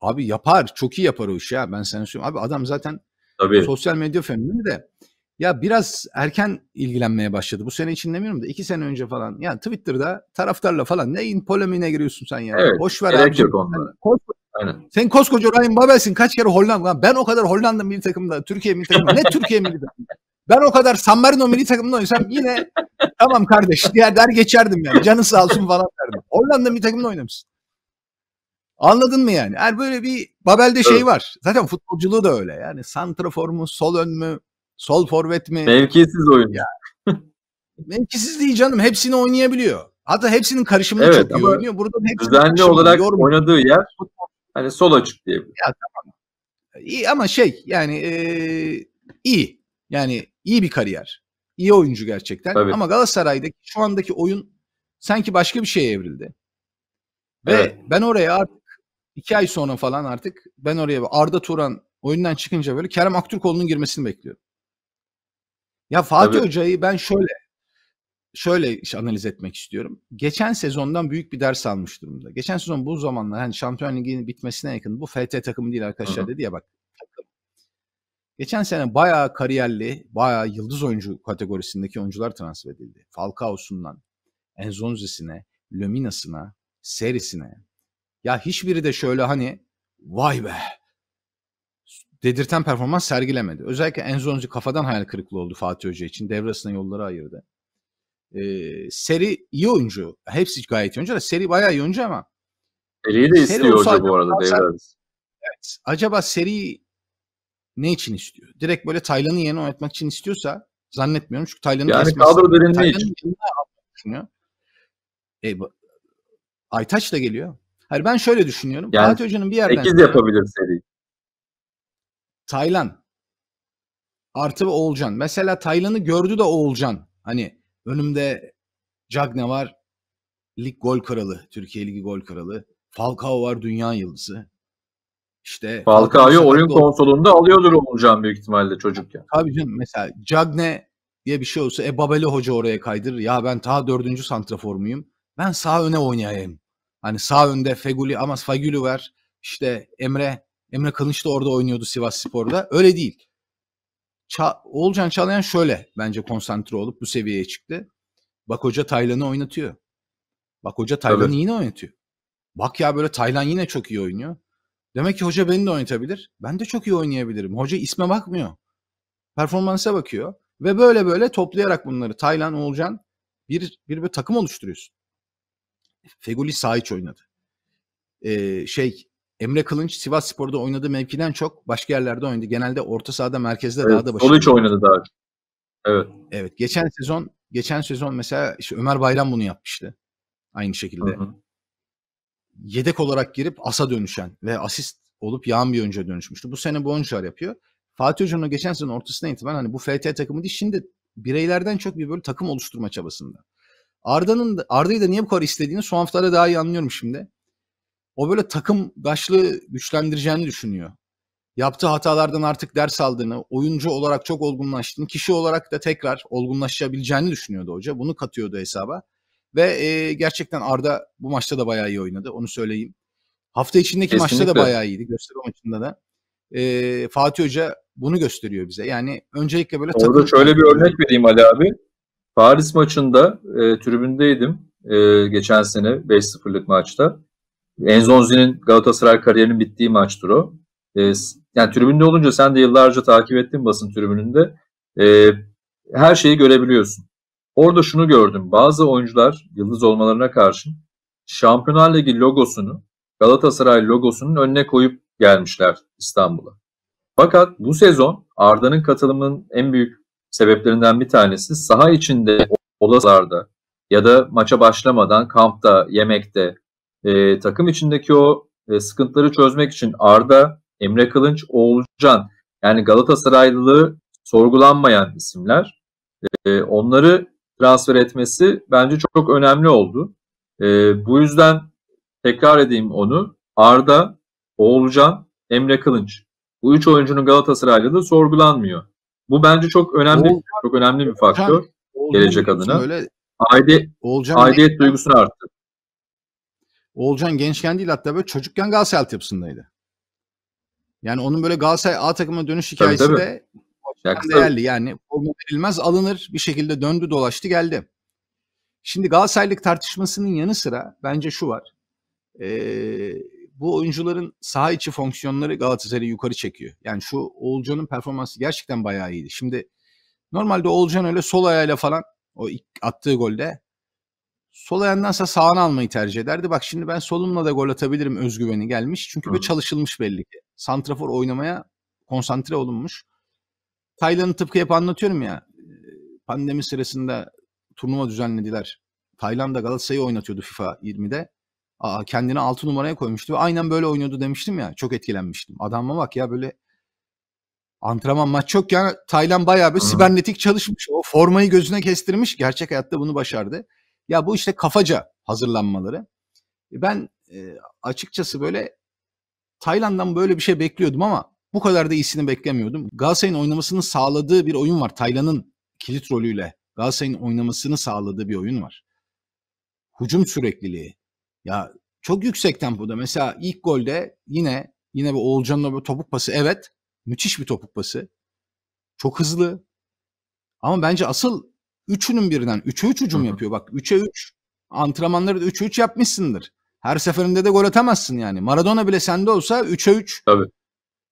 Abi yapar. Çok iyi yapar o iş ya. Ben sana söylüyorum. Abi adam zaten Tabii. sosyal medya fenomeni de ya biraz erken ilgilenmeye başladı. Bu sene için demiyorum da iki sene önce falan. Ya Twitter'da taraftarla falan neyin polemiğine giriyorsun sen ya? Evet, Boş ver abi. Koş Aynen. Sen koskoca Ryan Babel'sin kaç kere Hollanda. Ben o kadar Hollanda milli takımında, Türkiye milli takımında, ne Türkiye milli takımında. Ben o kadar San Marino milli takımında oynasam yine tamam kardeş diğer der geçerdim yani. Canın sağ olsun falan derdim. Hollanda milli takımında oynamışsın. Anladın mı yani? Yani böyle bir Babel'de şey var. Zaten futbolculuğu da öyle. Yani santrafor mu, sol ön mü, sol forvet mi? Mevkisiz oyun. Yani. Mevkisiz değil canım. Hepsini oynayabiliyor. Hatta hepsinin karışımını evet, çok iyi oynuyor. Burada hepsini düzenli olarak yormuyor. oynadığı yer futbol Hani sol açık diyebilirim. Ya tamam. İyi ama şey yani e, iyi. Yani iyi bir kariyer. İyi oyuncu gerçekten. Tabii. Ama Galatasaray'daki şu andaki oyun sanki başka bir şeye evrildi. Ve evet. ben oraya artık iki ay sonra falan artık ben oraya Arda Turan oyundan çıkınca böyle Kerem Aktürkoğlu'nun girmesini bekliyorum. Ya Fatih Tabii. Hoca'yı ben şöyle şöyle analiz etmek istiyorum. Geçen sezondan büyük bir ders almış durumda. Geçen sezon bu zamanlar hani Şampiyon Ligi'nin bitmesine yakın bu FT takımı değil arkadaşlar Hı-hı. dedi ya bak. Geçen sene bayağı kariyerli, bayağı yıldız oyuncu kategorisindeki oyuncular transfer edildi. Falcao'sundan, Enzonzi'sine, Lumina'sına, Serisine. Ya hiçbiri de şöyle hani vay be dedirten performans sergilemedi. Özellikle Enzonzi kafadan hayal kırıklığı oldu Fatih Hoca için. Devresine yolları ayırdı. E, seri iyi oyuncu. Hepsi gayet iyi oyuncu da Seri bayağı iyi oyuncu ama. Seri'yi de seri istiyor hoca bu arada Devraz. Evet. Acaba Seri ne için istiyor? Direkt böyle Taylan'ı yeni oynatmak için istiyorsa zannetmiyorum çünkü Taylan'ı yani kesmesi. kadro derinliği için. E, Aytaç da geliyor. Hayır ben şöyle düşünüyorum. Yani, Fatih Hoca'nın bir yerden... 8 yapabilir seri. Taylan. Artı Oğulcan. Mesela Taylan'ı gördü de Oğulcan. Hani Önümde Cagne var. Lig gol kralı. Türkiye Ligi gol kralı. Falcao var dünya yıldızı. İşte Falcao'yu oyun konsolunda alıyordur Onurcan büyük ihtimalle çocukken. Tabii canım mesela Cagne diye bir şey olsa e Babele Hoca oraya kaydır. Ya ben ta dördüncü santrafor muyum? Ben sağ öne oynayayım. Hani sağ önde Feguli ama Fagülü var. İşte Emre Emre Kılınç da orada oynuyordu Sivas Spor'da. Öyle değil. Ça Olcan çalayan şöyle bence konsantre olup bu seviyeye çıktı. Bak hoca Taylan'ı oynatıyor. Bak hoca Taylan'ı yine oynatıyor. Bak ya böyle Taylan yine çok iyi oynuyor. Demek ki hoca beni de oynatabilir. Ben de çok iyi oynayabilirim. Hoca isme bakmıyor. Performansa bakıyor. Ve böyle böyle toplayarak bunları Taylan, Oğulcan bir, bir, bir takım oluşturuyorsun. Feguli Sahiç oynadı. Ee, şey Emre Kılınç Sivas Spor'da oynadığı mevkiden çok başka yerlerde oynadı. Genelde orta sahada merkezde evet, daha da başarılı. Sol oynadı daha. Evet. Evet. Geçen sezon geçen sezon mesela işte Ömer Bayram bunu yapmıştı. Aynı şekilde. Hı hı. Yedek olarak girip asa dönüşen ve asist olup yağan bir oyuncuya dönüşmüştü. Bu sene bu oyuncular yapıyor. Fatih Hoca'nın geçen sezon ortasına itibaren hani bu FT takımı değil şimdi bireylerden çok bir böyle takım oluşturma çabasında. Arda'nın Arda'yı da niye bu kadar istediğini son haftalarda daha iyi anlıyorum şimdi o böyle takım başlı güçlendireceğini düşünüyor. Yaptığı hatalardan artık ders aldığını, oyuncu olarak çok olgunlaştığını, kişi olarak da tekrar olgunlaşabileceğini düşünüyordu hoca. Bunu katıyordu hesaba. Ve e, gerçekten Arda bu maçta da bayağı iyi oynadı. Onu söyleyeyim. Hafta içindeki Kesinlikle. maçta da bayağı iyiydi. Gösteri maçında da. E, Fatih Hoca bunu gösteriyor bize. Yani öncelikle böyle... Orada şöyle bir örnek vereyim Ali abi. Paris maçında e, tribündeydim e, geçen sene 5-0'lık maçta. Enzonzi'nin Galatasaray kariyerinin bittiği maçtır o. E, yani tribünde olunca sen de yıllarca takip ettin basın tribününde. E, her şeyi görebiliyorsun. Orada şunu gördüm. Bazı oyuncular yıldız olmalarına karşın Şampiyonlar Ligi logosunu Galatasaray logosunun önüne koyup gelmişler İstanbul'a. Fakat bu sezon Arda'nın katılımının en büyük sebeplerinden bir tanesi saha içinde olasılarda ya da maça başlamadan kampta, yemekte e, takım içindeki o e, sıkıntıları çözmek için Arda, Emre Kılınç, Oğulcan yani Galatasaraylılığı sorgulanmayan isimler e, onları transfer etmesi bence çok, çok önemli oldu. E, bu yüzden tekrar edeyim onu. Arda, Oğulcan, Emre Kılınç. Bu üç oyuncunun Galatasaraylılığı sorgulanmıyor. Bu bence çok önemli, Oğulcan, çok önemli bir faktör Oğulcan, gelecek adına. Öyle, Aidi, Oğulcan aidiyet duygusunu arttı. Oğulcan gençken değil hatta böyle çocukken Galatasaray altyapısındaydı. Yani onun böyle Galatasaray A takıma dönüş hikayesi tabii, de tabii. değerli. Yani forma verilmez alınır bir şekilde döndü dolaştı geldi. Şimdi Galatasaraylık tartışmasının yanı sıra bence şu var. Ee, bu oyuncuların saha içi fonksiyonları Galatasaray'ı yukarı çekiyor. Yani şu Oğulcan'ın performansı gerçekten bayağı iyiydi. Şimdi normalde Oğulcan öyle sol ayağıyla falan o ilk attığı golde Sol ayağındansa sağını almayı tercih ederdi. Bak şimdi ben solumla da gol atabilirim özgüveni gelmiş. Çünkü böyle çalışılmış belli ki. Santrafor oynamaya konsantre olunmuş. Taylan'ı tıpkı hep anlatıyorum ya. Pandemi sırasında turnuva düzenlediler. Tayland'da Galatasaray'ı oynatıyordu FIFA 20'de. Aa, kendini 6 numaraya koymuştu ve aynen böyle oynuyordu demiştim ya. Çok etkilenmiştim. Adama bak ya böyle antrenman maç çok yani Taylan bayağı bir sibernetik çalışmış. O formayı gözüne kestirmiş. Gerçek hayatta bunu başardı. Ya bu işte kafaca hazırlanmaları. E, ben e, açıkçası böyle Tayland'dan böyle bir şey bekliyordum ama bu kadar da iyisini beklemiyordum. Galatasaray'ın oynamasını sağladığı bir oyun var. Taylan'ın kilit rolüyle Galatasaray'ın oynamasını sağladığı bir oyun var. Hucum sürekliliği. Ya çok yüksek tempoda. Mesela ilk golde yine yine bir Oğulcan'ın bir topuk pası. Evet. Müthiş bir topuk pası. Çok hızlı. Ama bence asıl Üçünün birinden Üçe üç hücum yapıyor. Bak üçe üç. Antrenmanları da üçe üç yapmışsındır. Her seferinde de gol atamazsın yani. Maradona bile sende olsa üçe üç. Tabii.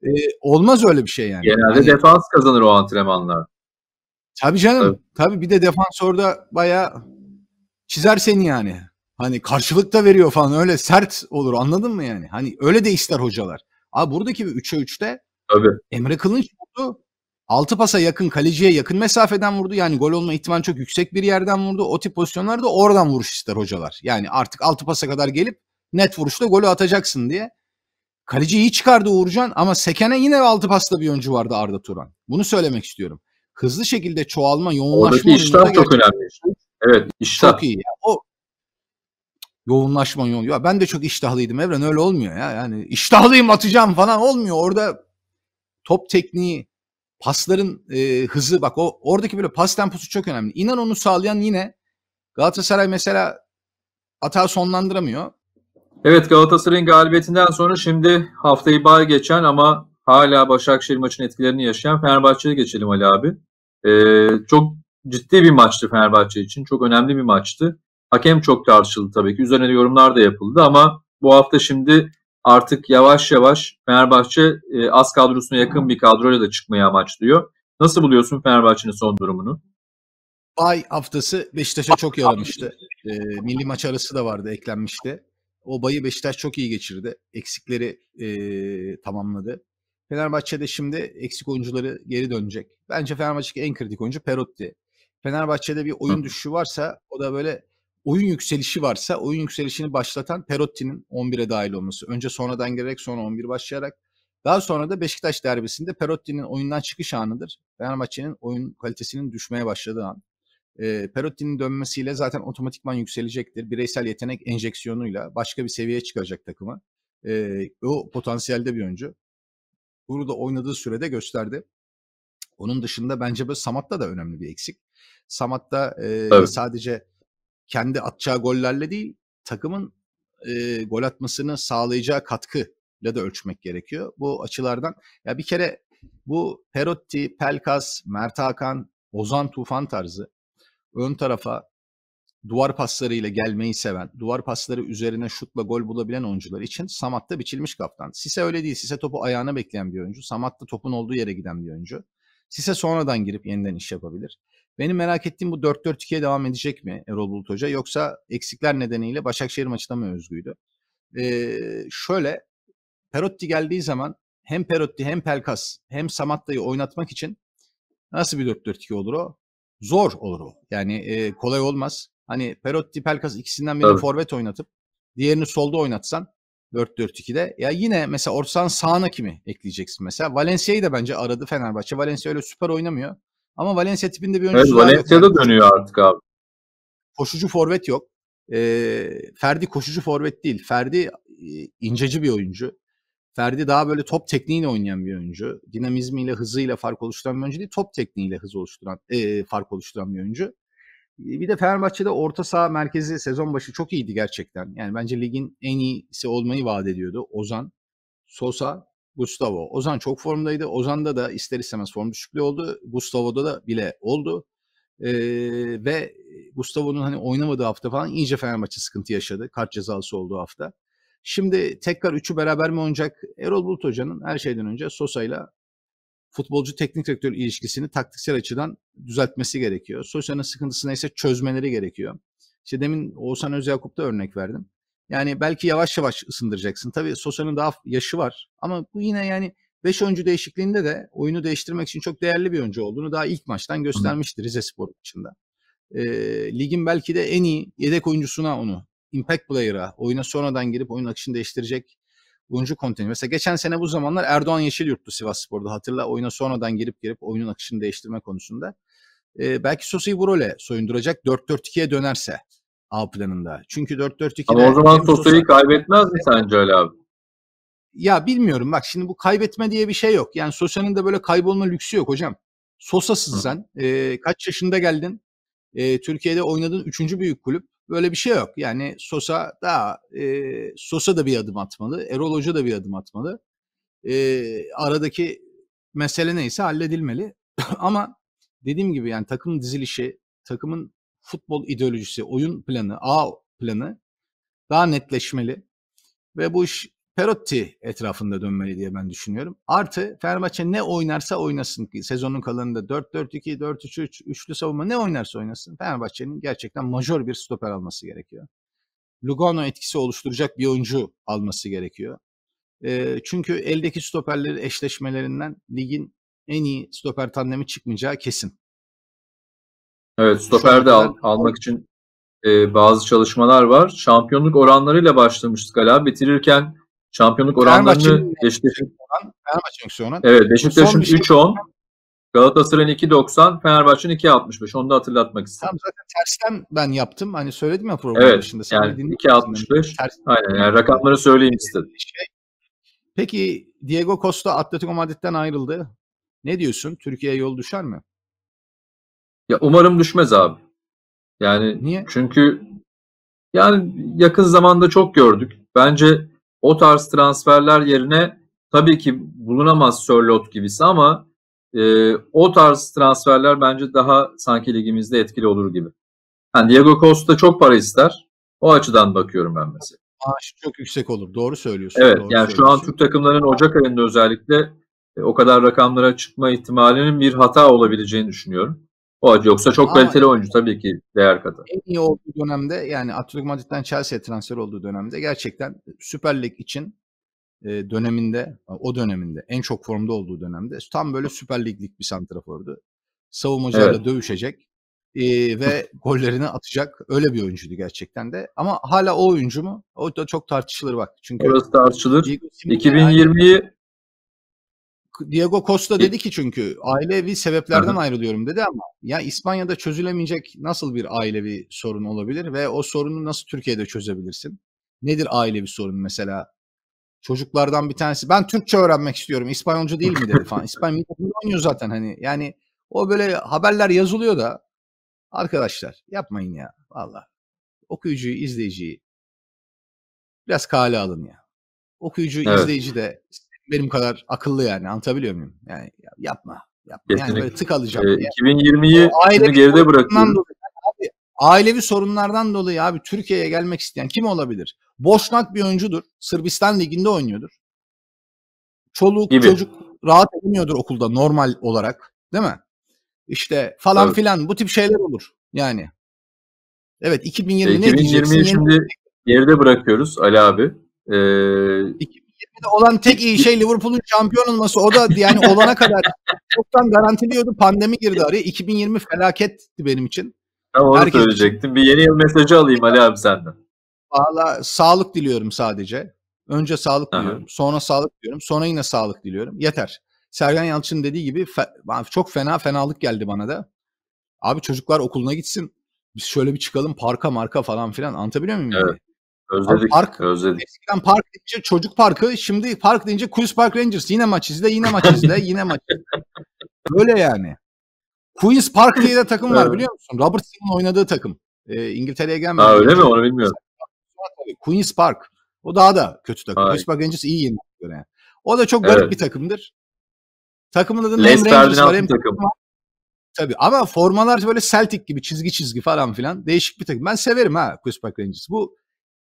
E, olmaz öyle bir şey yani. Genelde yani, defans kazanır o antrenmanlar. Tabii canım. Tabii. tabii bir de defans orada baya çizer seni yani. Hani karşılık da veriyor falan öyle sert olur anladın mı yani? Hani öyle de ister hocalar. Abi buradaki 3'e 3'te Tabii. Emre Kılınç oldu. 6 pasa yakın kaleciye yakın mesafeden vurdu. Yani gol olma ihtimali çok yüksek bir yerden vurdu. O tip pozisyonlarda oradan vuruş ister hocalar. Yani artık 6 pasa kadar gelip net vuruşla golü atacaksın diye. Kaleci iyi çıkardı Uğurcan ama sekene yine 6 pasta bir oyuncu vardı Arda Turan. Bunu söylemek istiyorum. Hızlı şekilde çoğalma, yoğunlaşma. Oradaki iştah çok önemli. Evet iştah. Çok iyi. Ya. O yoğunlaşma yoğun. Ya ben de çok iştahlıydım Evren öyle olmuyor ya. Yani iştahlıyım atacağım falan olmuyor. Orada top tekniği, pasların e, hızı bak o oradaki böyle pas temposu çok önemli. İnan onu sağlayan yine Galatasaray mesela hata sonlandıramıyor. Evet Galatasaray'ın galibiyetinden sonra şimdi haftayı bay geçen ama hala Başakşehir maçının etkilerini yaşayan Fenerbahçe'ye geçelim Ali abi. Ee, çok ciddi bir maçtı Fenerbahçe için. Çok önemli bir maçtı. Hakem çok tartışıldı tabii ki. Üzerine yorumlar da yapıldı ama bu hafta şimdi artık yavaş yavaş Fenerbahçe e, az kadrosuna yakın bir kadroyla da çıkmayı amaçlıyor. Nasıl buluyorsun Fenerbahçe'nin son durumunu? Bay haftası Beşiktaş'a çok yaramıştı. E, milli maç arası da vardı eklenmişti. O bayı Beşiktaş çok iyi geçirdi. Eksikleri e, tamamladı. Fenerbahçe'de şimdi eksik oyuncuları geri dönecek. Bence Fenerbahçe'deki en kritik oyuncu Perotti. Fenerbahçe'de bir oyun düşüşü varsa o da böyle oyun yükselişi varsa oyun yükselişini başlatan Perotti'nin 11'e dahil olması. Önce sonradan gelerek sonra 11 başlayarak. Daha sonra da Beşiktaş derbisinde Perotti'nin oyundan çıkış anıdır. Fenerbahçe'nin oyun kalitesinin düşmeye başladığı an. E, Perotti'nin dönmesiyle zaten otomatikman yükselecektir. Bireysel yetenek enjeksiyonuyla başka bir seviyeye çıkacak takımı. E, o potansiyelde bir oyuncu. Burada oynadığı sürede gösterdi. Onun dışında bence böyle Samat'ta da önemli bir eksik. Samat'ta e, evet. sadece kendi atacağı gollerle değil takımın e, gol atmasını sağlayacağı katkıyla da ölçmek gerekiyor. Bu açılardan ya bir kere bu Perotti, Pelkas, Mert Hakan, Ozan Tufan tarzı ön tarafa duvar paslarıyla gelmeyi seven, duvar pasları üzerine şutla gol bulabilen oyuncular için Samat'ta biçilmiş kaptan. Sise öyle değil. Sise topu ayağına bekleyen bir oyuncu. Samat'ta topun olduğu yere giden bir oyuncu. Sise sonradan girip yeniden iş yapabilir. Benim merak ettiğim bu 4-4-2'ye devam edecek mi Erol Bulut Hoca yoksa eksikler nedeniyle Başakşehir maçına mı özgüydü? Ee, şöyle Perotti geldiği zaman hem Perotti hem Pelkas hem Samatta'yı oynatmak için nasıl bir 4-4-2 olur o? Zor olur o. Yani e, kolay olmaz. Hani Perotti, Pelkas ikisinden birini evet. forvet oynatıp diğerini solda oynatsan 4-4-2'de. Ya yine mesela ortadan sağına kimi ekleyeceksin mesela? Valencia'yı da bence aradı Fenerbahçe. Valencia öyle süper oynamıyor. Ama Valencia tipinde bir oyuncu evet, Valencia'da dönüyor artık abi. Koşucu forvet yok. E, Ferdi koşucu forvet değil. Ferdi e, inceci bir oyuncu. Ferdi daha böyle top tekniğiyle oynayan bir oyuncu. Dinamizmiyle, hızıyla fark oluşturan bir oyuncu değil. Top tekniğiyle hız oluşturan, e, fark oluşturan bir oyuncu. E, bir de Fenerbahçe'de orta saha merkezi sezon başı çok iyiydi gerçekten. Yani bence ligin en iyisi olmayı vaat ediyordu. Ozan, Sosa, Gustavo. Ozan çok formdaydı. Ozan'da da ister istemez form düşüklüğü oldu. Gustavo'da da bile oldu. Ee, ve Gustavo'nun hani oynamadığı hafta falan iyice Fenerbahçe sıkıntı yaşadı. Kart cezası olduğu hafta. Şimdi tekrar üçü beraber mi oynayacak? Erol Bulut Hoca'nın her şeyden önce Sosa'yla futbolcu teknik direktör ilişkisini taktiksel açıdan düzeltmesi gerekiyor. Sosa'nın sıkıntısı neyse çözmeleri gerekiyor. İşte demin Oğuzhan Özyakup örnek verdim. Yani belki yavaş yavaş ısındıracaksın. Tabii Sosa'nın daha yaşı var ama bu yine yani 5 oyuncu değişikliğinde de oyunu değiştirmek için çok değerli bir oyuncu olduğunu daha ilk maçtan göstermiştir Rize Spor içinde. E, ligin belki de en iyi yedek oyuncusuna onu, impact player'a, oyuna sonradan girip oyun akışını değiştirecek oyuncu konteyni. Mesela geçen sene bu zamanlar Erdoğan Yeşil Yeşilyurt'tu Sivas Spor'da hatırla oyuna sonradan girip girip oyunun akışını değiştirme konusunda. E, belki Sosa'yı bu role soyunduracak 4-4-2'ye dönerse. A planında. Çünkü 4-4-2'de... Ama o zaman Sosa'yı kaybetmez mi sence öyle abi? Ya bilmiyorum bak şimdi bu kaybetme diye bir şey yok. Yani Sosa'nın da böyle kaybolma lüksü yok hocam. Sosasız sen. E, kaç yaşında geldin? E, Türkiye'de oynadığın üçüncü büyük kulüp. Böyle bir şey yok. Yani Sosa daha e, Sosa da bir adım atmalı. Erol Hoca da bir adım atmalı. E, aradaki mesele neyse halledilmeli. Ama dediğim gibi yani takım dizilişi, takımın futbol ideolojisi, oyun planı, ağ planı daha netleşmeli ve bu iş Perotti etrafında dönmeli diye ben düşünüyorum. Artı Fenerbahçe ne oynarsa oynasın ki sezonun kalanında 4-4-2, 4-3-3, üçlü savunma ne oynarsa oynasın Fenerbahçe'nin gerçekten majör bir stoper alması gerekiyor. Lugano etkisi oluşturacak bir oyuncu alması gerekiyor. E, çünkü eldeki stoperleri eşleşmelerinden ligin en iyi stoper tandemi çıkmayacağı kesin. Evet, stoper de al, almak için e, bazı çalışmalar var. Şampiyonluk oranlarıyla başlamıştık hala. Bitirirken şampiyonluk oranlarını Beşiktaş'ın Fenerbahçe'nin Evet, Beşiktaş'ın 3-10, Galatasaray'ın 2.90, Fenerbahçe'nin 2.65. Onu da hatırlatmak istedim. Tamam zaten tersten ben yaptım. Hani söyledim ya programın evet, başında. Sen yani 2.65. Yani, Aynen yani rakamları söyleyeyim istedim. Şey. Peki Diego Costa Atletico Madrid'den ayrıldı. Ne diyorsun? Türkiye'ye yol düşer mi? Ya umarım düşmez abi. Yani Niye? çünkü yani yakın zamanda çok gördük. Bence o tarz transferler yerine tabii ki bulunamaz Sörlot gibisi ama e, o tarz transferler bence daha sanki ligimizde etkili olur gibi. Yani Diego Costa çok para ister. O açıdan bakıyorum ben mesela. Maaşı çok yüksek olur. Doğru söylüyorsun. Evet doğru yani şu an Türk takımlarının Ocak ayında özellikle e, o kadar rakamlara çıkma ihtimalinin bir hata olabileceğini düşünüyorum. O yoksa çok Ama kaliteli oyuncu tabii ki değer katar. En iyi olduğu dönemde yani Atletico Madrid'den Chelsea'ye transfer olduğu dönemde gerçekten Süper Lig için e, döneminde o döneminde en çok formda olduğu dönemde tam böyle Süper Lig'lik bir santrafordu. Savunmacılarla evet. dövüşecek e, ve gollerini atacak öyle bir oyuncuydu gerçekten de. Ama hala o oyuncu mu? O da çok tartışılır bak. Çünkü Orası tartışılır. 2020'yi Diego Costa dedi ki çünkü ailevi sebeplerden ayrılıyorum dedi ama ya İspanya'da çözülemeyecek nasıl bir ailevi sorun olabilir ve o sorunu nasıl Türkiye'de çözebilirsin? Nedir ailevi sorun mesela? Çocuklardan bir tanesi ben Türkçe öğrenmek istiyorum İspanyolcu değil mi dedi falan. İspanyol oynuyor zaten hani yani o böyle haberler yazılıyor da arkadaşlar yapmayın ya valla. Okuyucuyu izleyiciyi biraz kale alın ya. Okuyucu evet. izleyici de benim kadar akıllı yani anlatabiliyor muyum? Yani yapma. yapma. Yani böyle tık alacağım. Ee, yani. 2020'yi ailevi geride bırakıyorum. Dolayı, abi, ailevi sorunlardan dolayı abi Türkiye'ye gelmek isteyen kim olabilir? Boşnak bir oyuncudur. Sırbistan Ligi'nde oynuyordur. Çoluk Gibi. çocuk rahat edemiyordur okulda normal olarak. Değil mi? İşte falan evet. filan bu tip şeyler olur. Yani. Evet 2020 e, 2020'yi ne 2020'yi şimdi şey. geride bırakıyoruz Ali abi. Ee, 2020 2020'de olan tek iyi şey Liverpool'un şampiyon olması. O da yani olana kadar çoktan garantiliyordu. Pandemi girdi araya. 2020 felaketti benim için. Tamam onu Herkes söyleyecektim. Bir yeni yıl mesajı alayım Ali abi senden. Valla sağlık diliyorum sadece. Önce sağlık Aha. diliyorum. Sonra sağlık diliyorum. Sonra yine sağlık diliyorum. Yeter. Sergen Yalçın dediği gibi fe- çok fena fenalık geldi bana da. Abi çocuklar okuluna gitsin. Biz şöyle bir çıkalım parka marka falan filan. Anlatabiliyor muyum? Evet. Yani? Özledik. Park, özledik. Eskiden park deyince çocuk parkı, şimdi park deyince Quiz Park Rangers. Yine maç izle, yine maç izle, yine maç izle. Böyle yani. Queen's Park diye de takım var biliyor musun? Robert Seal'ın oynadığı takım. Ee, İngiltere'ye gelmedi. Ha, öyle mi? Onu bilmiyorum. Queen's Park. O daha da kötü takım. Hayır. Park Rangers iyi yeni. Yani. O da çok garip evet. bir takımdır. Takımın adı Les hem Rangers var hem takım. Var. Tabii ama formalar böyle Celtic gibi çizgi çizgi falan filan. Değişik bir takım. Ben severim ha Quiz Park Rangers. Bu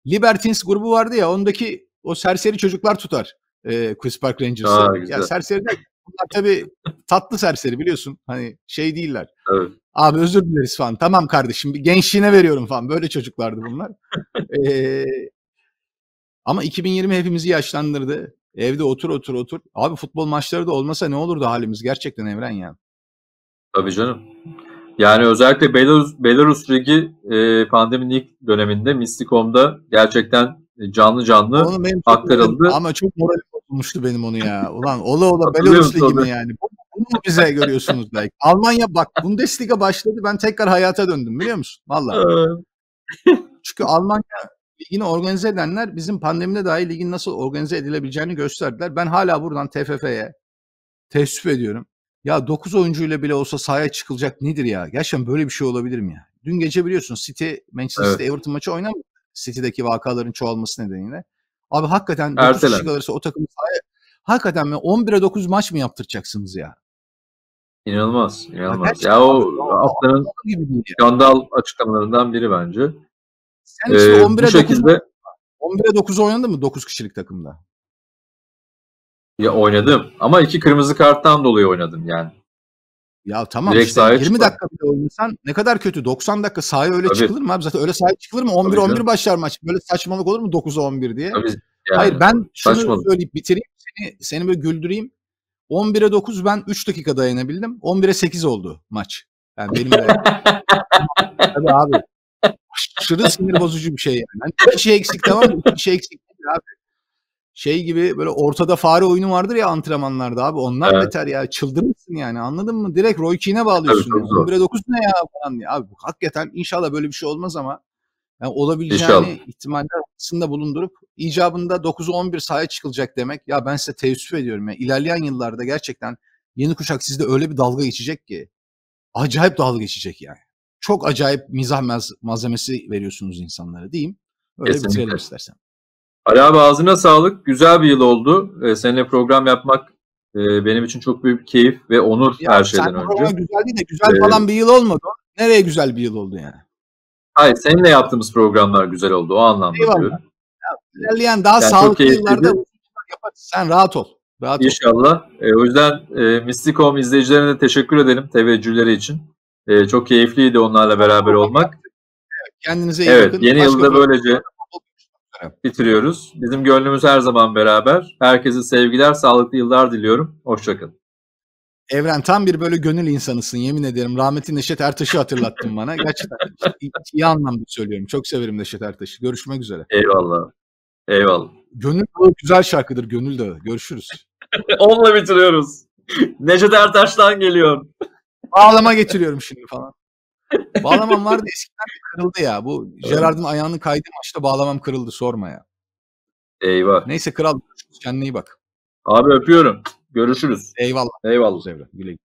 Libertins grubu vardı ya ondaki o serseri çocuklar tutar e, Queen's Park Rangers'ı. Ya serseri de bunlar tabii tatlı serseri biliyorsun. Hani şey değiller. Evet. Abi özür dileriz falan. Tamam kardeşim bir gençliğine veriyorum falan. Böyle çocuklardı bunlar. ee, ama 2020 hepimizi yaşlandırdı. Evde otur otur otur. Abi futbol maçları da olmasa ne olurdu halimiz gerçekten Evren ya. Tabii canım. Yani özellikle Belarus, Belarus Ligi e, pandeminin ilk döneminde Mistikom'da gerçekten canlı canlı aktarıldı. Ama çok moral bozulmuştu benim onu ya. Ulan ola ola Belarus Ligi mi yani? Bunu mu bize görüyorsunuz belki? Almanya bak Bundesliga başladı ben tekrar hayata döndüm biliyor musun? Valla. Ee. Çünkü Almanya ligini organize edenler bizim pandemide dahi ligin nasıl organize edilebileceğini gösterdiler. Ben hala buradan TFF'ye teessüf ediyorum. Ya 9 oyuncuyla bile olsa sahaya çıkılacak nedir ya? Gerçekten böyle bir şey olabilir mi ya? Dün gece biliyorsun City, Manchester evet. City Everton maçı oynamadı. City'deki vakaların çoğalması nedeniyle. Abi hakikaten 9 kişi kalırsa o takım sahaya hakikaten mi 11'e 9 maç mı yaptıracaksınız ya? İnanılmaz. inanılmaz. Ya, ya o haftanın skandal açıklamalarından biri bence. Sen işte ee, 11'e bu şekilde 11'e 9 oynadı mı 9 kişilik takımda? Ya oynadım ama iki kırmızı karttan dolayı oynadım yani. Ya tamam Direkt işte 20 dakika bile oynasan ne kadar kötü. 90 dakika sahaya öyle Tabii. çıkılır mı abi? Zaten öyle sahaya çıkılır mı? 11-11 başlar maç. Böyle saçmalık olur mu 9'a 11 diye? Tabii yani. Hayır ben şunu saçmalık. söyleyip bitireyim. Seni, seni böyle güldüreyim. 11'e 9 ben 3 dakika dayanabildim. 11'e 8 oldu maç. Yani benim de. Tabii abi. Aşırı sinir bozucu bir şey yani. yani bir şey eksik tamam mı? Bir şey eksik değil abi şey gibi böyle ortada fare oyunu vardır ya antrenmanlarda abi. Onlar evet. beter ya. çıldırmışsın yani anladın mı? Direkt Roy Keane'e bağlıyorsun. Evet, yani. 11'e 9 ne ya falan diye. Abi hakikaten inşallah böyle bir şey olmaz ama yani olabileceğini İnşallah. ihtimaller arasında bulundurup icabında 9'u 11 sahaya çıkılacak demek. Ya ben size teessüf ediyorum. ya ilerleyen yıllarda gerçekten yeni kuşak sizde öyle bir dalga geçecek ki. Acayip dalga geçecek yani. Çok acayip mizah malzemesi veriyorsunuz insanlara diyeyim. Öyle Kesinlikle. bitirelim istersen. Ali abi ağzına sağlık. Güzel bir yıl oldu. Ee, seninle program yapmak e, benim için çok büyük bir keyif ve onur ya her şeyden önce. Güzel değil de güzel ee, falan bir yıl olmadı. Nereye güzel bir yıl oldu yani? Hayır seninle yaptığımız programlar güzel oldu. O anlamda Eyvallah. diyorum. Ya, daha yani sağlıklı yıllarda yaparız. Sen rahat ol. Rahat İnşallah. Ol. E, ee, o yüzden e, Mystikom izleyicilerine de teşekkür edelim teveccühleri için. E, çok keyifliydi onlarla beraber olmak. kendinize iyi evet, bakın. Yeni Başka yılda böylece bitiriyoruz. Bizim gönlümüz her zaman beraber. Herkese sevgiler, sağlıklı yıllar diliyorum. Hoşçakalın. Evren tam bir böyle gönül insanısın yemin ederim. Rahmetli Neşet Ertaş'ı hatırlattın bana. Gerçekten iyi, anlamda söylüyorum. Çok severim Neşet Ertaş'ı. Görüşmek üzere. Eyvallah. Eyvallah. Gönül Dağı güzel şarkıdır Gönül Dağı. Görüşürüz. Onunla bitiriyoruz. Neşet Ertaş'tan geliyor. Ağlama getiriyorum şimdi falan. Bağlamam vardı eskiden kırıldı ya. Bu Gerard'ın ayağını kaydı maçta bağlamam kırıldı sorma ya. Eyvah. Neyse kral kendine iyi bak. Abi öpüyorum. Görüşürüz. Eyvallah. Eyvallah. Güle güle.